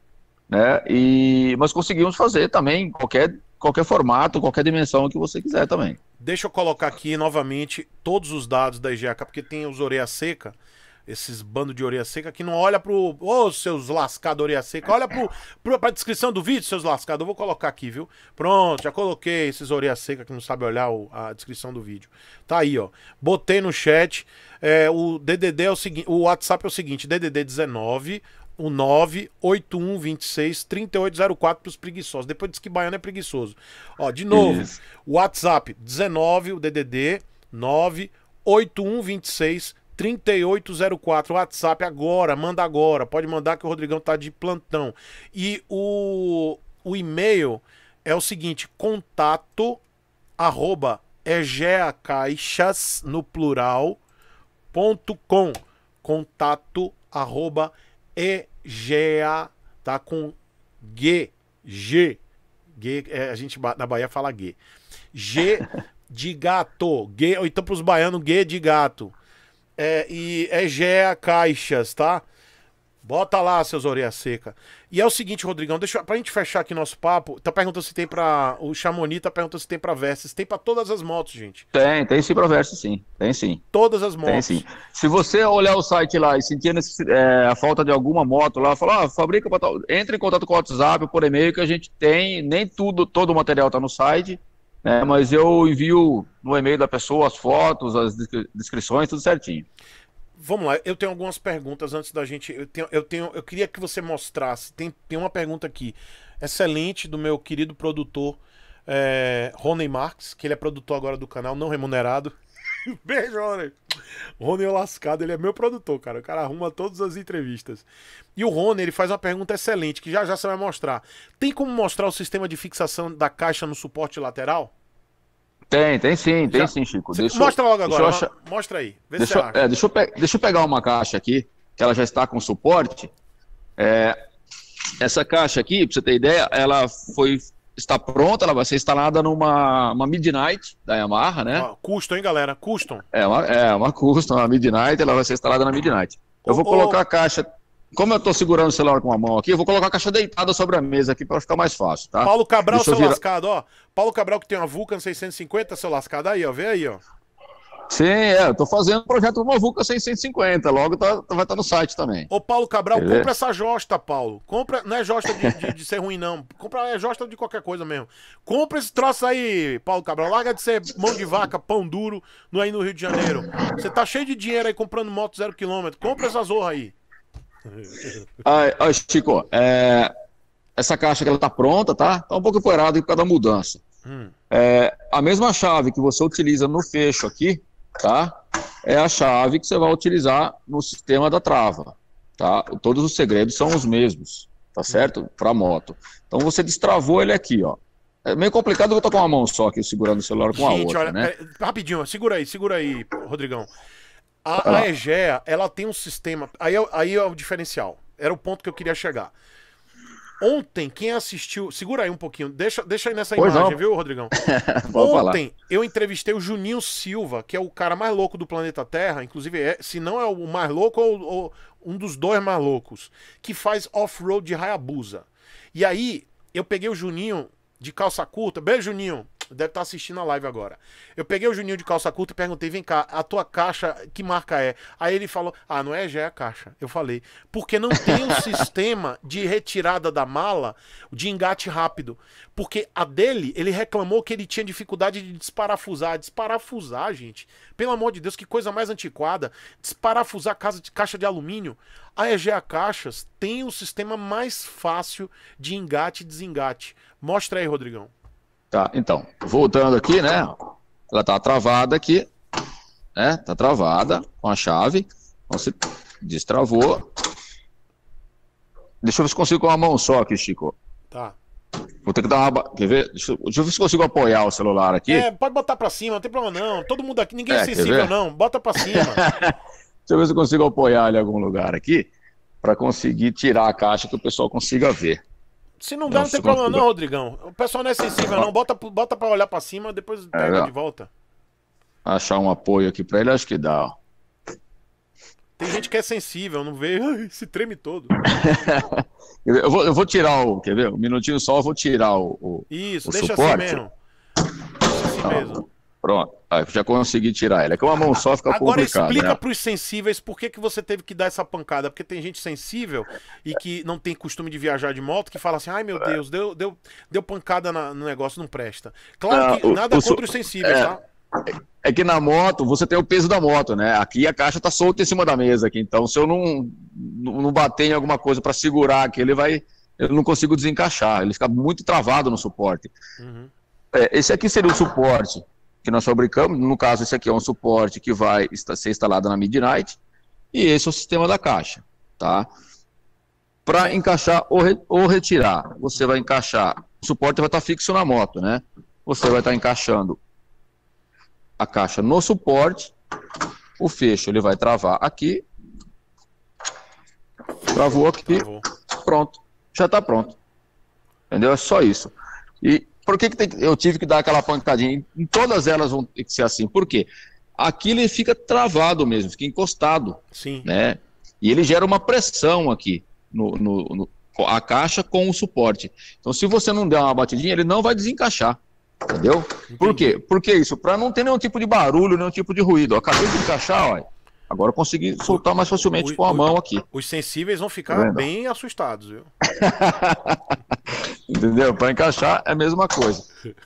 S2: né? E, mas conseguimos fazer também qualquer, qualquer formato, qualquer dimensão que você quiser também.
S1: Deixa eu colocar aqui novamente todos os dados da IGK, porque tem os orelha seca esses bando de orelha seca que não olha pro. Ô, oh, seus lascados orelha seca, olha pro, pro, pra descrição do vídeo, seus lascados. Eu vou colocar aqui, viu? Pronto, já coloquei esses orelha seca que não sabe olhar o, a descrição do vídeo. Tá aí, ó. Botei no chat. É, o DDD é o seguinte. O WhatsApp é o seguinte: DDD 19 o 981263804 para os preguiçosos. Depois diz que baiano é preguiçoso. Ó, de novo, Isso. WhatsApp 19, o DDD 981263804. 3804, WhatsApp agora, manda agora. Pode mandar que o Rodrigão tá de plantão. E o, o e-mail é o seguinte: contato arroba caixas no plural ponto com contato arroba egea tá com g g g é, a gente na Bahia fala g g de gato g ou então para os baianos g de gato é, e é Egea Caixas, tá? Bota lá, seus orelha seca. E é o seguinte, Rodrigão, deixa pra gente fechar aqui nosso papo. Tá perguntando se tem pra. O Chamonita tá perguntando se tem pra Versys. Tem pra todas as motos, gente.
S2: Tem, tem sim pra Versys, sim. Tem sim. Todas as motos. Tem sim. Se você olhar o site lá e sentir é, a falta de alguma moto lá, falar, ah, fabrica pra tal. Entra em contato com o WhatsApp, por e-mail, que a gente tem. Nem tudo, todo o material tá no site né, mas eu envio no e-mail da pessoa as fotos, as descrições, tudo certinho.
S1: Vamos lá, eu tenho algumas perguntas antes da gente. Eu, tenho, eu, tenho, eu queria que você mostrasse. Tem, tem uma pergunta aqui, excelente, do meu querido produtor é, Rony Marx, que ele é produtor agora do canal, não remunerado. Beijo, Rony. Rony é lascado, ele é meu produtor, cara. O cara arruma todas as entrevistas. E o Rony, ele faz uma pergunta excelente, que já já você vai mostrar. Tem como mostrar o sistema de fixação da caixa no suporte lateral?
S2: Tem, tem sim, tem sim, Chico. Deixa, mostra logo agora, achar...
S1: mostra aí. Deixa eu,
S2: é, deixa, eu pe... deixa, eu pegar uma caixa aqui, que ela já está com suporte. É... essa caixa aqui, pra você ter ideia, ela foi está pronta, ela vai ser instalada numa uma Midnight da Yamaha, né? custom, hein, galera? Custom. É uma, é, uma custom, uma Midnight, ela vai ser instalada na Midnight. Eu vou colocar a caixa. Como eu estou segurando o celular com a mão aqui, eu vou colocar a caixa deitada sobre a mesa aqui para ficar mais fácil, tá? Paulo Cabral, seu lascado,
S1: ó. Paulo Cabral que tem uma Vulcan 650, seu lascado aí, ó. Vê aí, ó.
S2: Sim, é, eu tô fazendo o projeto Mavuca 650, logo tá, tá, vai estar tá no site também. Ô
S1: Paulo Cabral, compra essa josta, Paulo. Compra, não é josta de, de, de, ser ruim não, compra é josta de qualquer coisa mesmo. Compra esse troço aí, Paulo Cabral, larga de ser mão de vaca, pão duro, no, aí no Rio de Janeiro. Você tá cheio de dinheiro aí comprando moto zero quilômetro, compra essa zorra aí.
S2: Ai, ai Chico, é, essa caixa que ela tá pronta, tá? Tá um pouco empoeirada por causa da mudança. Hum. É, a mesma chave que você utiliza no fecho aqui, tá? É a chave que você vai utilizar no sistema da trava, tá? Todos os segredos são os mesmos, tá certo? Para moto. Então você destravou ele aqui, ó. É meio complicado eu vou com uma mão só aqui segurando o celular com a Gente, outra, olha, né?
S1: rapidinho, segura aí, segura aí, Rodrigão. A, a Egea, ela tem um sistema. Aí, é aí é o diferencial. Era o ponto que eu queria chegar. Ontem, quem assistiu. Segura aí um pouquinho, deixa, deixa aí nessa pois imagem, não. viu, Rodrigão?
S2: Ontem,
S1: falar. eu entrevistei o Juninho Silva, que é o cara mais louco do planeta Terra, inclusive, é, se não é o mais louco, ou, é ou um dos dois mais loucos, que faz off-road de Hayabusa. E aí, eu peguei o Juninho de calça curta. Beijo, Juninho! Deve estar tá assistindo a live agora. Eu peguei o Juninho de calça curta e perguntei: vem cá, a tua caixa, que marca é? Aí ele falou: ah, não é já é a caixa. Eu falei: porque não tem um sistema de retirada da mala de engate rápido. Porque a dele, ele reclamou que ele tinha dificuldade de desparafusar. Desparafusar, gente. Pelo amor de Deus, que coisa mais antiquada. Desparafusar casa de caixa de alumínio. A EGA Caixas tem o sistema mais fácil de engate e desengate. Mostra aí, Rodrigão.
S2: Tá, então, voltando aqui, né? Ela tá travada aqui, né? Tá travada com a chave. Então se destravou. Deixa eu ver se consigo com uma mão só aqui, Chico. Tá. Vou ter que dar uma. Quer ver? Deixa eu, deixa eu ver se consigo apoiar o celular aqui. É,
S1: pode botar pra cima, não tem problema não. Todo mundo aqui, ninguém é, é sensível não. Bota pra cima.
S2: deixa eu ver se eu consigo apoiar ele em algum lugar aqui. Pra conseguir tirar a caixa que o pessoal consiga ver.
S1: Se não dá não tem problema, não, Rodrigão. O pessoal não é sensível, não. Bota, bota pra olhar pra cima, depois é, pega é, de volta.
S2: Achar um apoio aqui pra ele, acho que dá, ó.
S1: Tem gente que é sensível, não vê, se treme todo.
S2: eu, vou, eu vou tirar o, quer ver? Um minutinho só, eu vou tirar o. o Isso, o deixa assim suporte. assim mesmo. Deixa assim mesmo. Pronto, ah, já consegui tirar ele. É que uma mão só fica Agora complicado. Agora explica né? para
S1: os sensíveis por que, que você teve que dar essa pancada. Porque tem gente sensível e que não tem costume de viajar de moto que fala assim: ai meu é. Deus, deu, deu, deu pancada na, no negócio, não presta. Claro que o, nada o, contra os sensíveis, é... tá?
S2: é que na moto você tem o peso da moto, né? Aqui a caixa tá solta em cima da mesa aqui, então se eu não, não bater em alguma coisa para segurar aqui, ele vai, eu não consigo desencaixar, ele fica muito travado no suporte. Uhum. É, esse aqui seria o suporte que nós fabricamos. No caso, esse aqui é um suporte que vai ser instalado na Midnight. E esse é o sistema da caixa. Tá? Para encaixar ou, re ou, retirar, você vai encaixar. O suporte vai estar tá fixo na moto, né? Você vai estar tá encaixando a caixa no suporte. O fecho ele vai travar aqui. Travou aqui. Travou. Pronto. Já está pronto. Entendeu? É só isso. E por que, que eu tive que dar aquela pancadinha? Em todas elas vão ter que ser assim. Por quê? Aqui ele fica travado mesmo, fica encostado. Sim. Né? E ele gera uma pressão aqui no, no, no a caixa com o suporte. Então, se você não der uma batidinha, ele não vai desencaixar. Entendeu? Entendi. Por quê? Por que isso? Para não ter nenhum tipo de barulho, nenhum tipo de ruído. Eu acabei de encaixar, olha. Agora eu consegui soltar mais facilmente o, com a o, mão aqui.
S1: Os sensíveis vão ficar tá bem assustados, viu?
S2: Entendeu? Para encaixar é a mesma coisa.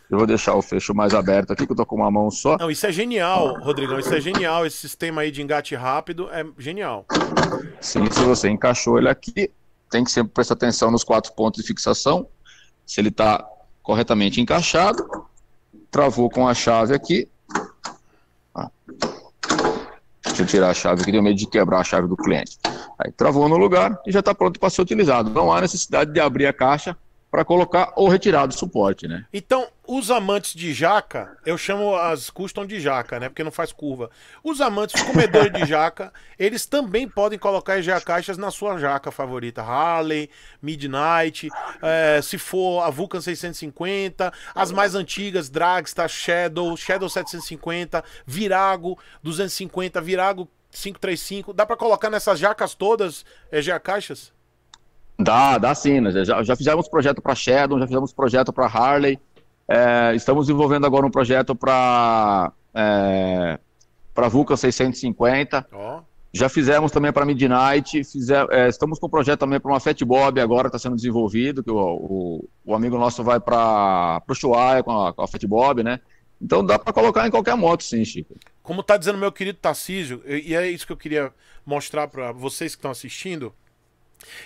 S2: Eu vou deixar o fecho mais aberto aqui, que eu tô com uma mão só. Não,
S1: isso é genial, Rodrigão. Isso é genial. Esse sistema aí de engate rápido é genial.
S2: Sim, se você encaixou ele aqui, tem que sempre prestar atenção nos quatro pontos de fixação. Se ele está corretamente encaixado, travou com a chave aqui. Ah de tirar a chave, que tenho medo de quebrar a chave do cliente. Aí travou no lugar e já está pronto para ser utilizado. Não há necessidade de abrir a caixa para colocar ou retirar do suporte, né?
S1: Então, os amantes de jaca, eu chamo as custom de jaca, né? Porque não faz curva. Os amantes, comedores de jaca, eles também podem colocar EGA caixas na sua jaca favorita. Harley, Midnight, é, se for a Vulcan 650, as mais antigas, Dragster, Shadow, Shadow 750, Virago 250, Virago 535. Dá para colocar nessas jacas todas EGA eh, caixas?
S2: Dá, dá sim. Né? Já, já fizemos projeto para Shadow, já fizemos projeto para Harley. É, estamos desenvolvendo agora um projeto para é, para Vulcan 650. Oh. Já fizemos também para Midnight. é, estamos com um projeto também para uma Fat Bob agora está sendo desenvolvido. Que o, o, o amigo nosso vai para o Chuaia com a, com a Fat Bob, né? Então dá para colocar em qualquer moto, sim, Chico.
S1: Como está dizendo meu querido Tarcísio, e é isso que eu queria mostrar para vocês que estão assistindo.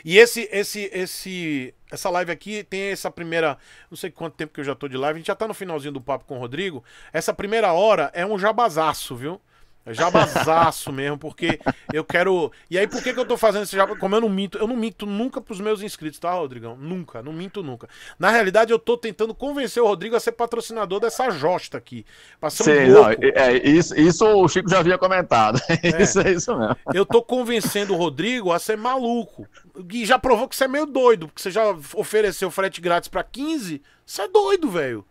S1: E esse, esse, esse, essa live aqui tem essa primeira. Não sei quanto tempo que eu já tô de live. A gente já tá no finalzinho do papo com o Rodrigo. Essa primeira hora é um jabazaço, viu? É jabazaço mesmo, porque eu quero. E aí, por que, que eu tô fazendo esse jabá? Como eu não minto, eu não minto nunca pros meus inscritos, tá, Rodrigão? Nunca, não minto nunca. Na realidade, eu tô tentando convencer o Rodrigo a ser patrocinador dessa josta aqui. Passando Sim, um não, é,
S2: é, isso, isso o Chico já havia comentado. É. Isso é isso mesmo.
S1: Eu tô convencendo o Rodrigo a ser maluco. E já provou que você é meio doido, porque você já ofereceu frete grátis para 15. Você é doido, velho.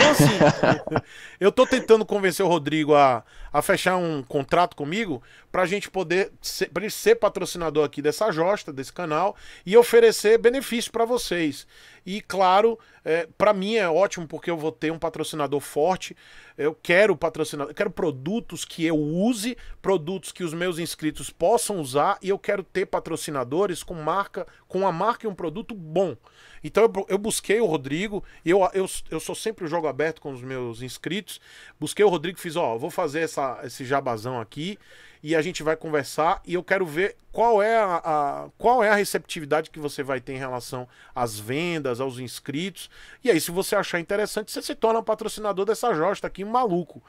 S1: Então, assim, eu tô tentando convencer o Rodrigo a, a fechar um contrato comigo, para a gente poder ser, ser patrocinador aqui dessa josta, desse canal, e oferecer benefício para vocês. E claro, é, para mim é ótimo porque eu vou ter um patrocinador forte. Eu quero patrocinador, eu quero produtos que eu use, produtos que os meus inscritos possam usar e eu quero ter patrocinadores com marca, com uma marca e um produto bom. Então eu, eu busquei o Rodrigo, eu, eu, eu sou sempre o jogo aberto com os meus inscritos. Busquei o Rodrigo, fiz, ó, vou fazer essa, esse jabazão aqui e a gente vai conversar e eu quero ver qual é a, a, qual é a receptividade que você vai ter em relação às vendas, aos inscritos. E aí, se você achar interessante, você se torna um patrocinador dessa Josta aqui, um maluco.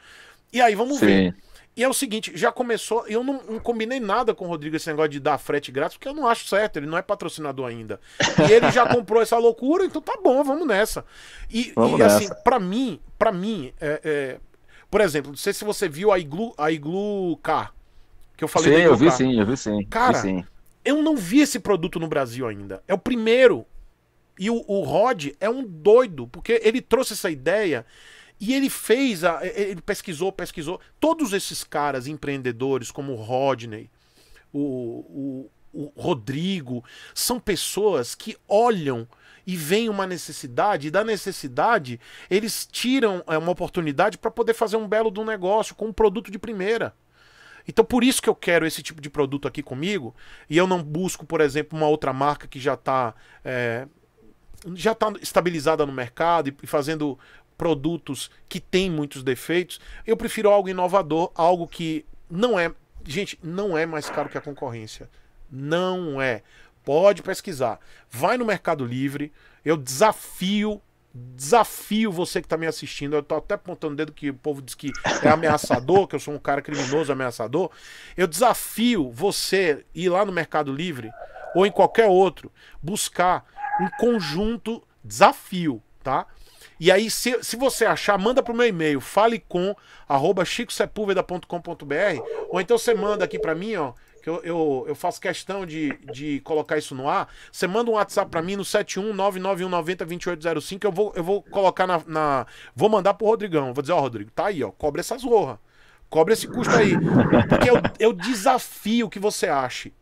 S1: E aí, vamos Sim. ver. E é o seguinte, já começou. Eu não, não, combinei nada com o Rodrigo esse negócio de dar frete grátis, porque eu não acho certo, ele não é patrocinador ainda. E ele já comprou essa loucura, então tá bom, vamos nessa. E, vamos e assim, nessa. assim, para mim, para mim, é, é, por exemplo, não sei se você viu a Iglu, a Iglu Car. Que eu falei Sim, eu vi sim,
S2: eu vi sim. Cara, vi, sim.
S1: eu não vi esse produto no Brasil ainda. É o primeiro. E o, o Rod é um doido, porque ele trouxe essa ideia e ele fez, a, ele pesquisou, pesquisou. Todos esses caras empreendedores, como o Rodney, o, o, o Rodrigo, são pessoas que olham e vem uma necessidade, e da necessidade eles tiram é, uma oportunidade para poder fazer um belo do negócio com um produto de primeira. Então por isso que eu quero esse tipo de produto aqui comigo e eu não busco, por exemplo, uma outra marca que já está é, já está estabilizada no mercado e fazendo produtos que têm muitos defeitos. Eu prefiro algo inovador, algo que não é, gente, não é mais caro que a concorrência. Não é. Pode pesquisar. Vai no Mercado Livre. Eu desafio desafio você que está me assistindo. Eu tô até apontando o dedo que o povo diz que é ameaçador, que eu sou um cara criminoso, ameaçador. Eu desafio você ir lá no Mercado Livre ou em qualquer outro buscar um conjunto desafio, tá? E aí, se, se você achar, manda pro meu e-mail, falecom.chicosepulveda.com.br ou então você manda aqui para mim, ó, eu, eu, eu faço questão de, de colocar isso no ar. Você manda um WhatsApp para mim no 71991902805, eu vou, eu vou colocar na, na, Vou mandar pro Rodrigão. Vou dizer, ó, oh, Rodrigo, tá aí, ó. Cobra essas zorras. Cobra esse custo aí. Porque eu, eu desafio que você ache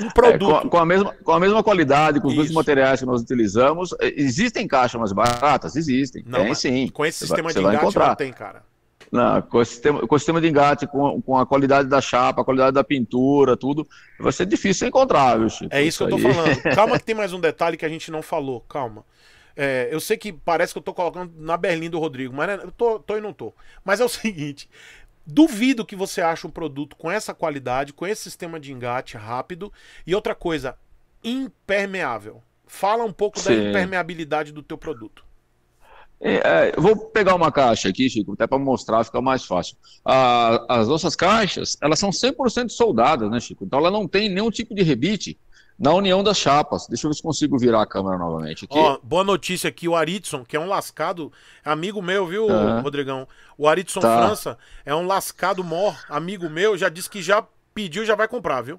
S2: um produto. É, com, com, a mesma, com a mesma qualidade, com os mesmos materiais que nós utilizamos. Eh, existem caixas mais baratas? Existem. Não, tem sim. Com esse você sistema vai, de engate, encontrar. não tem, cara. Não, com, o sistema, com o sistema de engate, com, com a qualidade da chapa, a qualidade da pintura, tudo, vai ser difícil encontrar, viu, Chico? É isso que eu tô aí. falando.
S1: Calma que tem mais um detalhe que a gente não falou, calma. É, eu sei que parece que eu tô colocando na Berlim do Rodrigo, mas eu tô, tô e não tô. Mas é o seguinte: duvido que você ache um produto com essa qualidade, com esse sistema de engate rápido e outra coisa, impermeável. Fala um pouco Sim. da impermeabilidade do teu produto.
S2: É, é vou pegar uma caixa aqui, Chico, até para mostrar, fica mais fácil. A, as nossas caixas, elas são 100% soldadas, né, Chico? Então ela não tem nenhum tipo de rebite na união das chapas. Deixa eu ver se consigo virar a câmera novamente aqui. Ó,
S1: boa notícia aqui, o Aritson, que é um lascado, é amigo meu, viu, tá. Rodrigão? O Aritson tá. França é um lascado mor, amigo meu, já disse que já pediu, já vai comprar, viu?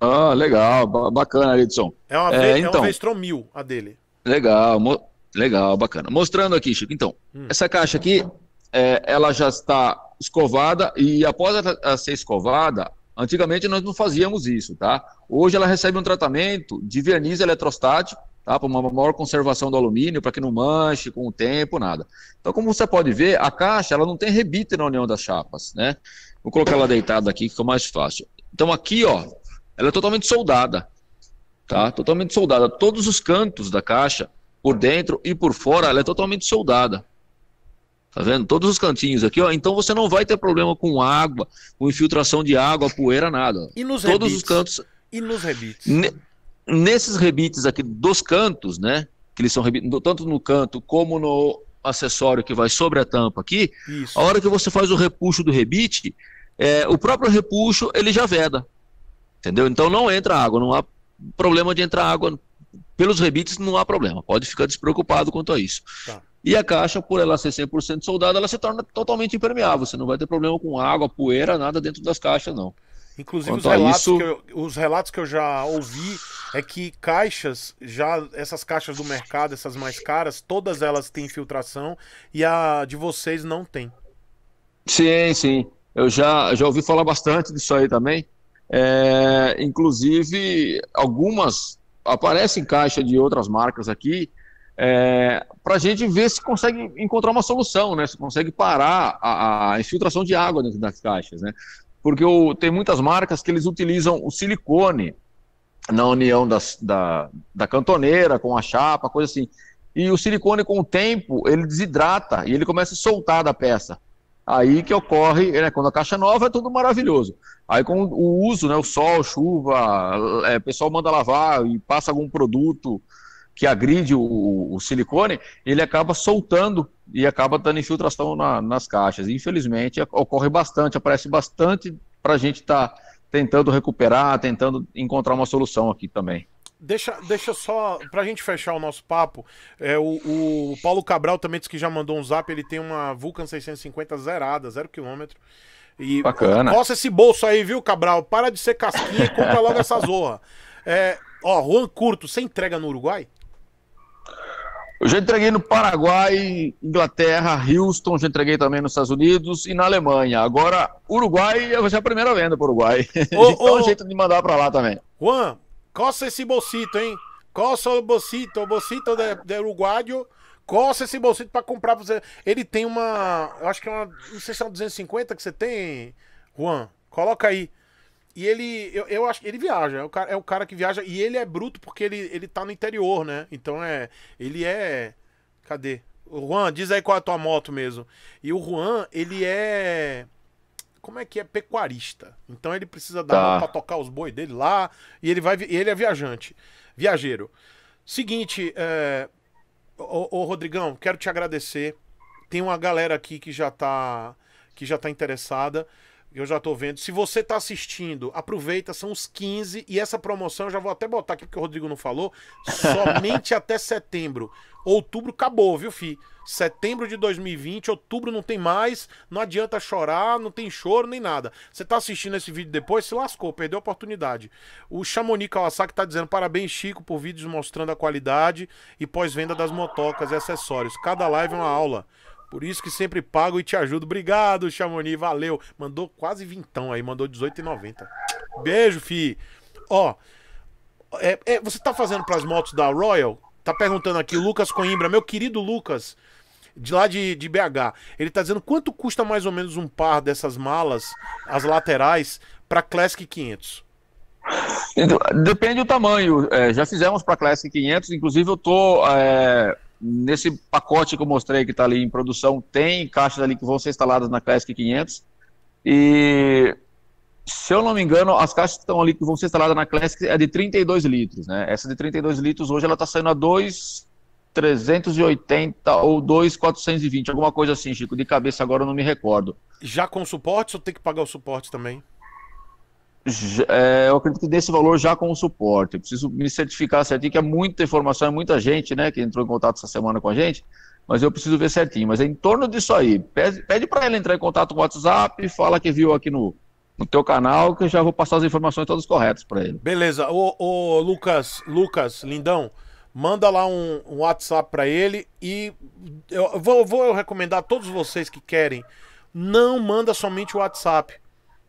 S2: Ah, legal, bacana, Aritson. É uma, é, vez, é então... é Vestron
S1: mil, a dele.
S2: Legal, Legal, bacana. Mostrando aqui, Chico. Então, hum. essa caixa aqui, é, ela já está escovada e após ela ser escovada, antigamente nós não fazíamos isso, tá? Hoje ela recebe um tratamento de verniz eletrostático, tá? Para uma maior conservação do alumínio, para que não manche com o tempo, nada. Então, como você pode ver, a caixa ela não tem rebite na união das chapas, né? Vou colocar ela deitada aqui, que fica mais fácil. Então, aqui, ó, ela é totalmente soldada, tá? Totalmente soldada. Todos os cantos da caixa por dentro e por fora, ela é totalmente soldada. Tá vendo? Todos os cantinhos aqui, ó. Então você não vai ter problema com água, com infiltração de água, poeira, nada. E nos Todos rebites? os cantos.
S1: E nos rebites?
S2: Nesses rebites aqui dos cantos, né? Que eles são rebites, tanto no canto como no acessório que vai sobre a tampa aqui. Isso. A hora que você faz o repuxo do rebite, é, o próprio repuxo ele já veda. Entendeu? Então não entra água, não há problema de entrar água pelos rebites não há problema, pode ficar despreocupado quanto a isso. Tá. E a caixa, por ela ser 100% soldada, ela se torna totalmente impermeável. Você não vai ter problema com água, poeira, nada dentro das caixas, não. Inclusive, os relatos, isso...
S1: eu, os relatos, que eu, já ouvi é que caixas, já essas caixas do mercado, essas mais caras, todas elas têm filtração e a de vocês não tem.
S2: Sim, sim. Eu já, já ouvi falar bastante disso aí também. É, inclusive, algumas aparece em caixa de outras marcas aqui, é, para a gente ver se consegue encontrar uma solução, né? Se consegue parar a, a infiltração de água dentro das caixas, né? Porque o, tem muitas marcas que eles utilizam o silicone na união das, da, da cantoneira com a chapa, coisa assim. E o silicone, com o tempo, ele desidrata e ele começa a soltar da peça. Aí que ocorre, né, quando a caixa é nova é tudo maravilhoso. Aí com o uso, né, o sol, chuva, é, o pessoal manda lavar e passa algum produto que agride o, o silicone, ele acaba soltando e acaba dando infiltração na, nas caixas. infelizmente é, ocorre bastante, aparece bastante para a gente estar tá tentando recuperar, tentando encontrar uma solução aqui também.
S1: Deixa, deixa só, pra gente fechar o nosso papo, é, o, o, Paulo Cabral também disse que já mandou um zap, ele tem uma Vulcan 650 zerada, zero quilômetro.
S2: E, Bacana. Nossa,
S1: esse bolso aí, viu, Cabral? Para de ser casquinha e compra logo essa zorra. É, ó, Juan Curto, você entrega no Uruguai?
S2: Eu já entreguei no Paraguai, Inglaterra, Houston, já entreguei também nos Estados Unidos e na Alemanha. Agora, Uruguai vai ser a primeira venda para o Uruguai. Ô, a então, ô, um jeito de mandar para lá também. Juan,
S1: Coça esse bolsito, hein? Coça o bolsito, o bolsito de, de uruguaio. Coça esse bolsito pra comprar pra você. Ele tem uma. Eu acho que é uma. Não sei se é uma 250 que você tem, Juan. Coloca aí. E ele, eu, eu acho que ele viaja, é o, cara, é o cara que viaja. E ele é bruto porque ele, ele tá no interior, né? Então é. Ele é. Cadê? O Juan, diz aí qual é a tua moto mesmo. E o Juan, ele é como é que é pecuarista. Então ele precisa dar tá. para tocar os boi dele lá e ele vai e ele é viajante, viajeiro. Seguinte, é, ô, ô, Rodrigão, quero te agradecer. Tem uma galera aqui que já tá que já tá interessada. Eu já tô vendo. Se você tá assistindo, aproveita, são os 15 e essa promoção eu já vou até botar aqui porque o Rodrigo não falou, somente até setembro. Outubro acabou, viu, fi? setembro de 2020, outubro não tem mais, não adianta chorar, não tem choro nem nada. Você tá assistindo esse vídeo depois, se lascou, perdeu a oportunidade. O Chamonix Kawasaki tá dizendo parabéns, Chico, por vídeos mostrando a qualidade e pós-venda das motocas e acessórios. Cada live é uma aula. Por isso que sempre pago e te ajudo. Obrigado, Chamonix, valeu. Mandou quase vintão aí, mandou 18,90. Beijo, fi. Ó, é, é, você tá fazendo pras motos da Royal? Tá perguntando aqui, Lucas Coimbra, meu querido Lucas, de lá de, de BH. Ele tá dizendo quanto custa mais ou menos um par dessas malas, as laterais, para Classic 500?
S2: Então, depende do tamanho. É, já fizemos para Classic 500, inclusive eu tô é, nesse pacote que eu mostrei que está ali em produção, tem caixas ali que vão ser instaladas na Classic 500 e se eu não me engano, as caixas que estão ali, que vão ser instaladas na Classic, é de 32 litros, né? Essa de 32 litros hoje ela está saindo a 2,380 ou 2,420, alguma coisa assim, Chico. De cabeça agora eu não me recordo. Já com suporte ou tem que pagar o suporte também? É, eu acredito que desse valor já com o suporte. Eu preciso me certificar certinho, que é muita informação, é muita gente, né, que entrou em contato essa semana com a gente mas eu preciso ver certinho. Mas é em torno disso aí. Pede, para ela entrar em contato com o WhatsApp, fala que viu aqui no, no teu canal que eu já vou passar as informações todas corretas para ele. Beleza. o
S1: Lucas, Lucas, lindão, manda lá um, um WhatsApp para ele e eu vou, vou recomendar a todos vocês que querem, não manda somente o WhatsApp,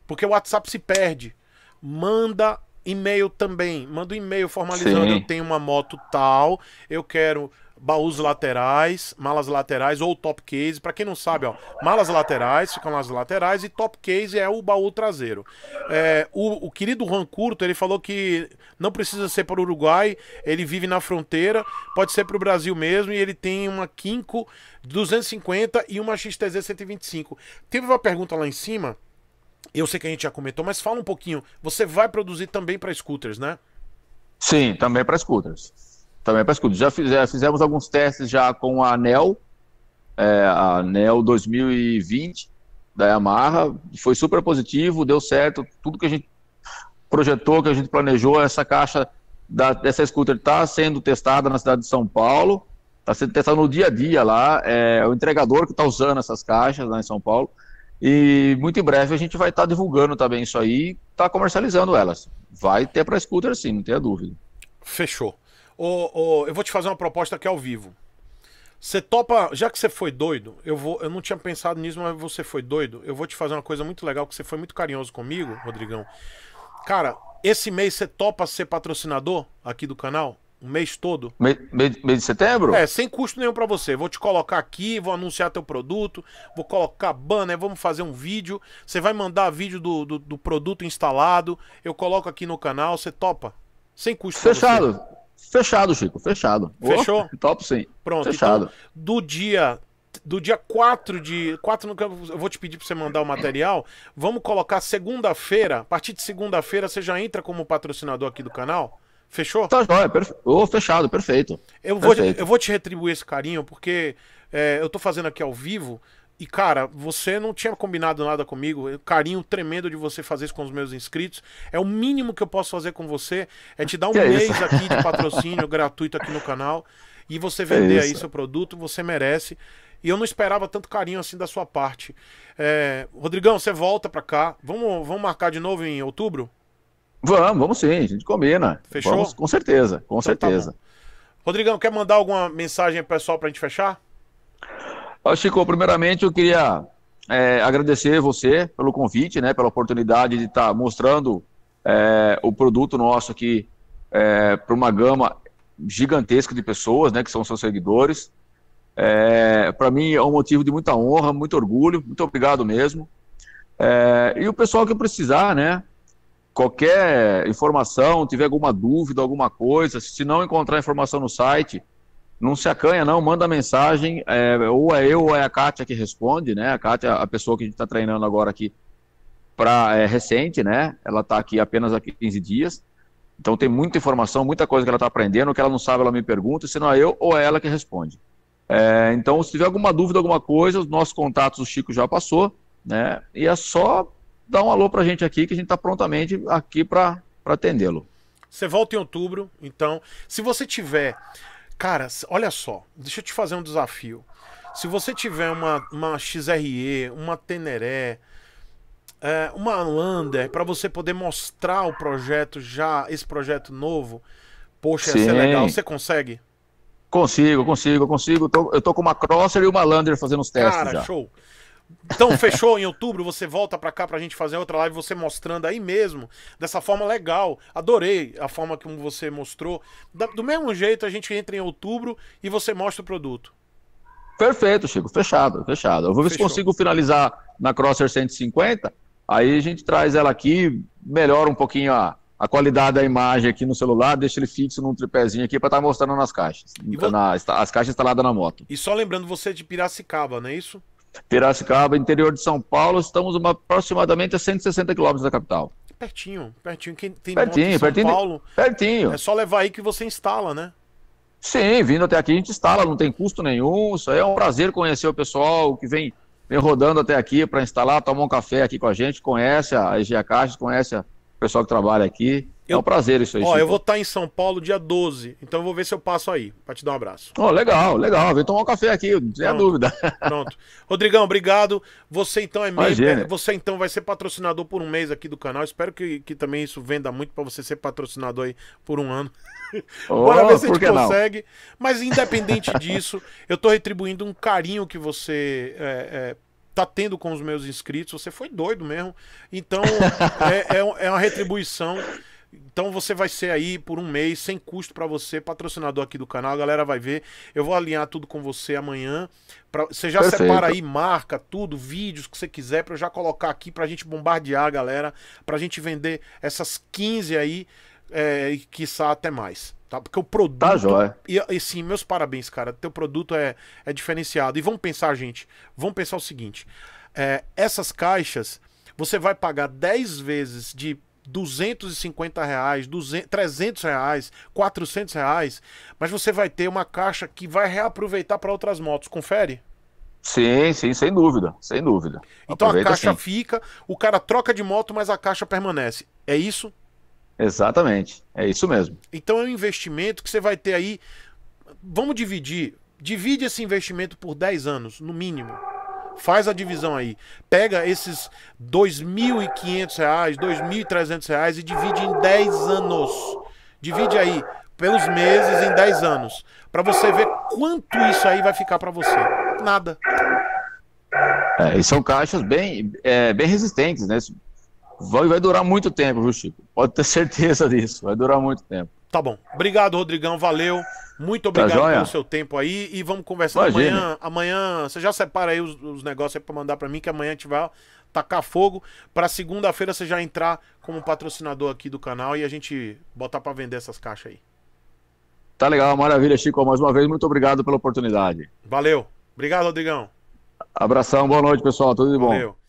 S1: porque o WhatsApp se perde. Manda e-mail também. Manda um e-mail formalizando. Sim. Eu tenho uma moto tal, eu quero baús laterais, malas laterais ou top case. Para quem não sabe, ó, malas laterais ficam nas laterais e top case é o baú traseiro. É, o, o, querido Juan Curto ele falou que não precisa ser para o Uruguai, ele vive na fronteira, pode ser para o Brasil mesmo e ele tem uma Kinko 250 e uma XTZ 125. Teve uma pergunta lá em cima. Eu sei que a gente já comentou, mas fala um pouquinho. Você vai produzir também para scooters, né?
S2: Sim, também para scooters também para escudo. Já, fiz, já, fizemos alguns testes já com a Anel, é, a Anel 2020 da Yamaha, foi super positivo, deu certo, tudo que a gente projetou, que a gente planejou, essa caixa da, dessa scooter está sendo testada na cidade de São Paulo, está sendo testada no dia a dia lá, é o entregador que está usando essas caixas lá em São Paulo, e muito em breve a gente vai estar tá divulgando também isso aí, está comercializando elas. Vai ter para scooter sim, não tenha dúvida. Fechou.
S1: Ô, ô, eu vou te fazer uma proposta aqui ao vivo.
S2: Você topa,
S1: já que você foi doido, eu vou, eu não tinha pensado nisso, mas você foi doido. Eu vou te fazer uma coisa muito legal que você foi muito carinhoso comigo, Rodrigão. Cara, esse mês você topa ser patrocinador aqui do canal? Um mês todo?
S2: mês de setembro? É,
S1: sem custo nenhum para você. Vou te colocar aqui, vou anunciar teu produto, vou colocar banner, vamos fazer um vídeo. Você vai mandar vídeo do, do, do produto instalado, eu coloco aqui no canal, você topa? Sem custo.
S2: Fechado. Fechado, Chico, fechado. Fechou? Oh, top sim. Pronto, então, fechado. Então,
S1: do dia do dia 4 de. 4 no eu vou te pedir para você mandar o material. Vamos colocar segunda-feira. A partir de segunda-feira você já entra como patrocinador aqui do canal.
S2: Fechou? Tá joia, perfe... oh, fechado, perfeito. Eu, perfeito. Vou, eu
S1: vou te retribuir esse carinho, porque é, eu tô fazendo aqui ao vivo. E, cara, você não tinha combinado nada comigo. O carinho tremendo de você fazer isso com os meus inscritos. É o mínimo que eu posso fazer com você. É te dar um que é mês aqui de patrocínio gratuito aqui no canal. E você vender aí seu produto, você merece. E eu não esperava tanto carinho assim da sua parte. É... Rodrigão, você volta pra cá. Vamos, vamos marcar de novo em outubro?
S2: Vamos, vamos sim, a gente combina. Fechou? Vamos, com certeza, com então, tá certeza. Tá
S1: Rodrigão, quer mandar alguma mensagem pessoal pra gente fechar?
S2: Chico, primeiramente eu queria é, agradecer você pelo convite, né, pela oportunidade de estar tá mostrando é, o produto nosso aqui é, para uma gama gigantesca de pessoas, né, que são seus seguidores. É, para mim é um motivo de muita honra, muito orgulho, muito obrigado mesmo. É, e o pessoal que precisar, né, qualquer informação, tiver alguma dúvida, alguma coisa, se não encontrar informação no site, não se acanha, não, manda mensagem, é, ou é eu ou é a Kátia que responde, né? A Kátia, é a pessoa que a gente está treinando agora aqui, para é recente, né? Ela está aqui apenas há 15 dias, então tem muita informação, muita coisa que ela está aprendendo, que ela não sabe, ela me pergunta, se não é eu ou é ela que responde. É, então, se tiver alguma dúvida, alguma coisa, os nossos contatos, o Chico já passou, né? E é só dar um alô para a gente aqui, que a gente está prontamente aqui para atendê-lo.
S1: Você volta em outubro, então, se você tiver Cara, olha só, deixa eu te fazer um desafio. Se você tiver uma, uma XRE, uma Teneré, é, uma Lander, para você poder mostrar o projeto já, esse projeto novo, poxa, ia ser legal. Você consegue?
S2: Consigo, consigo, consigo. Tô, eu tô com uma Crosser e uma Lander fazendo os testes Cara, já.
S1: show. Então, fechou em outubro, você volta para cá pra gente fazer outra live, você mostrando aí mesmo, dessa forma legal. Adorei a forma como você mostrou. do mesmo jeito, a gente entra em outubro e você mostra o produto.
S2: Perfeito, Chico. Fechado, fechado. Eu vou ver Fechou. se consigo finalizar na Crosser 150. Aí a gente traz ela aqui, melhora um pouquinho a, a qualidade da imagem aqui no celular, deixa ele fixo num tripézinho aqui para estar tá mostrando nas caixas. Vou... Na, as caixas instaladas na moto. E só lembrando,
S1: você é de Piracicaba, não é isso?
S2: Piracicaba, interior de São Paulo, estamos uma, aproximadamente a 160 quilômetros da capital.
S1: Pertinho, pertinho. Quem tem pertinho, em São pertinho, Paulo,
S2: pertinho. É só
S1: levar aí que você instala, né?
S2: Sim, vindo até aqui a gente instala, não tem custo nenhum. Isso aí é um prazer conhecer o pessoal que vem, vem rodando até aqui para instalar, tomar um café aqui com a gente, conhece a EGA Caixa, conhece o pessoal que trabalha aqui. Eu... É um prazer isso aí. Ó, Chico. eu vou
S1: estar tá em São Paulo dia 12, então eu vou ver se eu passo aí, pra te dar um abraço. Ó, oh, legal, legal.
S2: Vem tomar um café aqui, sem a dúvida.
S1: Pronto. Rodrigão, obrigado. Você então é meio, você então vai ser patrocinador por um mês aqui do canal. Espero que, que também isso venda muito para você ser patrocinador aí por um ano. Oh, Bora ver se a gente consegue. Não? Mas independente disso, eu tô retribuindo um carinho que você é, é, tá tendo com os meus inscritos. Você foi doido mesmo. Então, é, é, é uma retribuição. Então você vai ser aí por um mês, sem custo para você, patrocinador aqui do canal. A galera vai ver. Eu vou alinhar tudo com você amanhã. Pra... Você já Perfeito. separa aí marca, tudo, vídeos que você quiser, para eu já colocar aqui, pra gente bombardear a galera, pra gente vender essas 15 aí, é, e quiçá até mais. Tá? Porque o produto. Tá jóia. E, e sim, meus parabéns, cara. Teu produto é, é diferenciado. E vamos pensar, gente. Vamos pensar o seguinte: é, essas caixas, você vai pagar 10 vezes de 250 reais, 200, 300 reais, 400 reais, mas você vai ter uma caixa que vai reaproveitar para outras motos, confere?
S2: Sim, sim, sem dúvida, sem dúvida. Então Aproveita a caixa sim.
S1: fica, o cara troca de moto, mas a caixa permanece. É isso?
S2: Exatamente, é isso mesmo.
S1: Então é um investimento que você vai ter aí. Vamos dividir. Divide esse investimento por 10 anos, no mínimo. Faz a divisão aí. Pega esses R$ 2.500, R$ 2.300 e divide em 10 anos. Divide aí pelos meses em 10 anos, para você ver quanto isso aí vai ficar para você. Nada.
S2: É, e são caixas bem, é, bem resistentes, né? Vai, vai durar muito tempo, viu, Chico? Pode ter certeza disso, vai durar muito tempo. Tá bom.
S1: Obrigado, Rodrigão. Valeu. Muito tá obrigado tá pelo seu tempo aí. E vamos conversar Imagine. amanhã. Amanhã, você já separa aí os, os negócios para pra mandar pra mim, que amanhã a gente vai tacar fogo. Pra segunda-feira você já entrar como patrocinador aqui do canal e a gente botar pra vender essas caixas aí.
S2: Tá legal, maravilha, Chico. Mais uma vez, muito obrigado pela oportunidade.
S1: Valeu. Obrigado, Rodrigão.
S2: Abração, boa noite, pessoal. Tudo de bom. Valeu.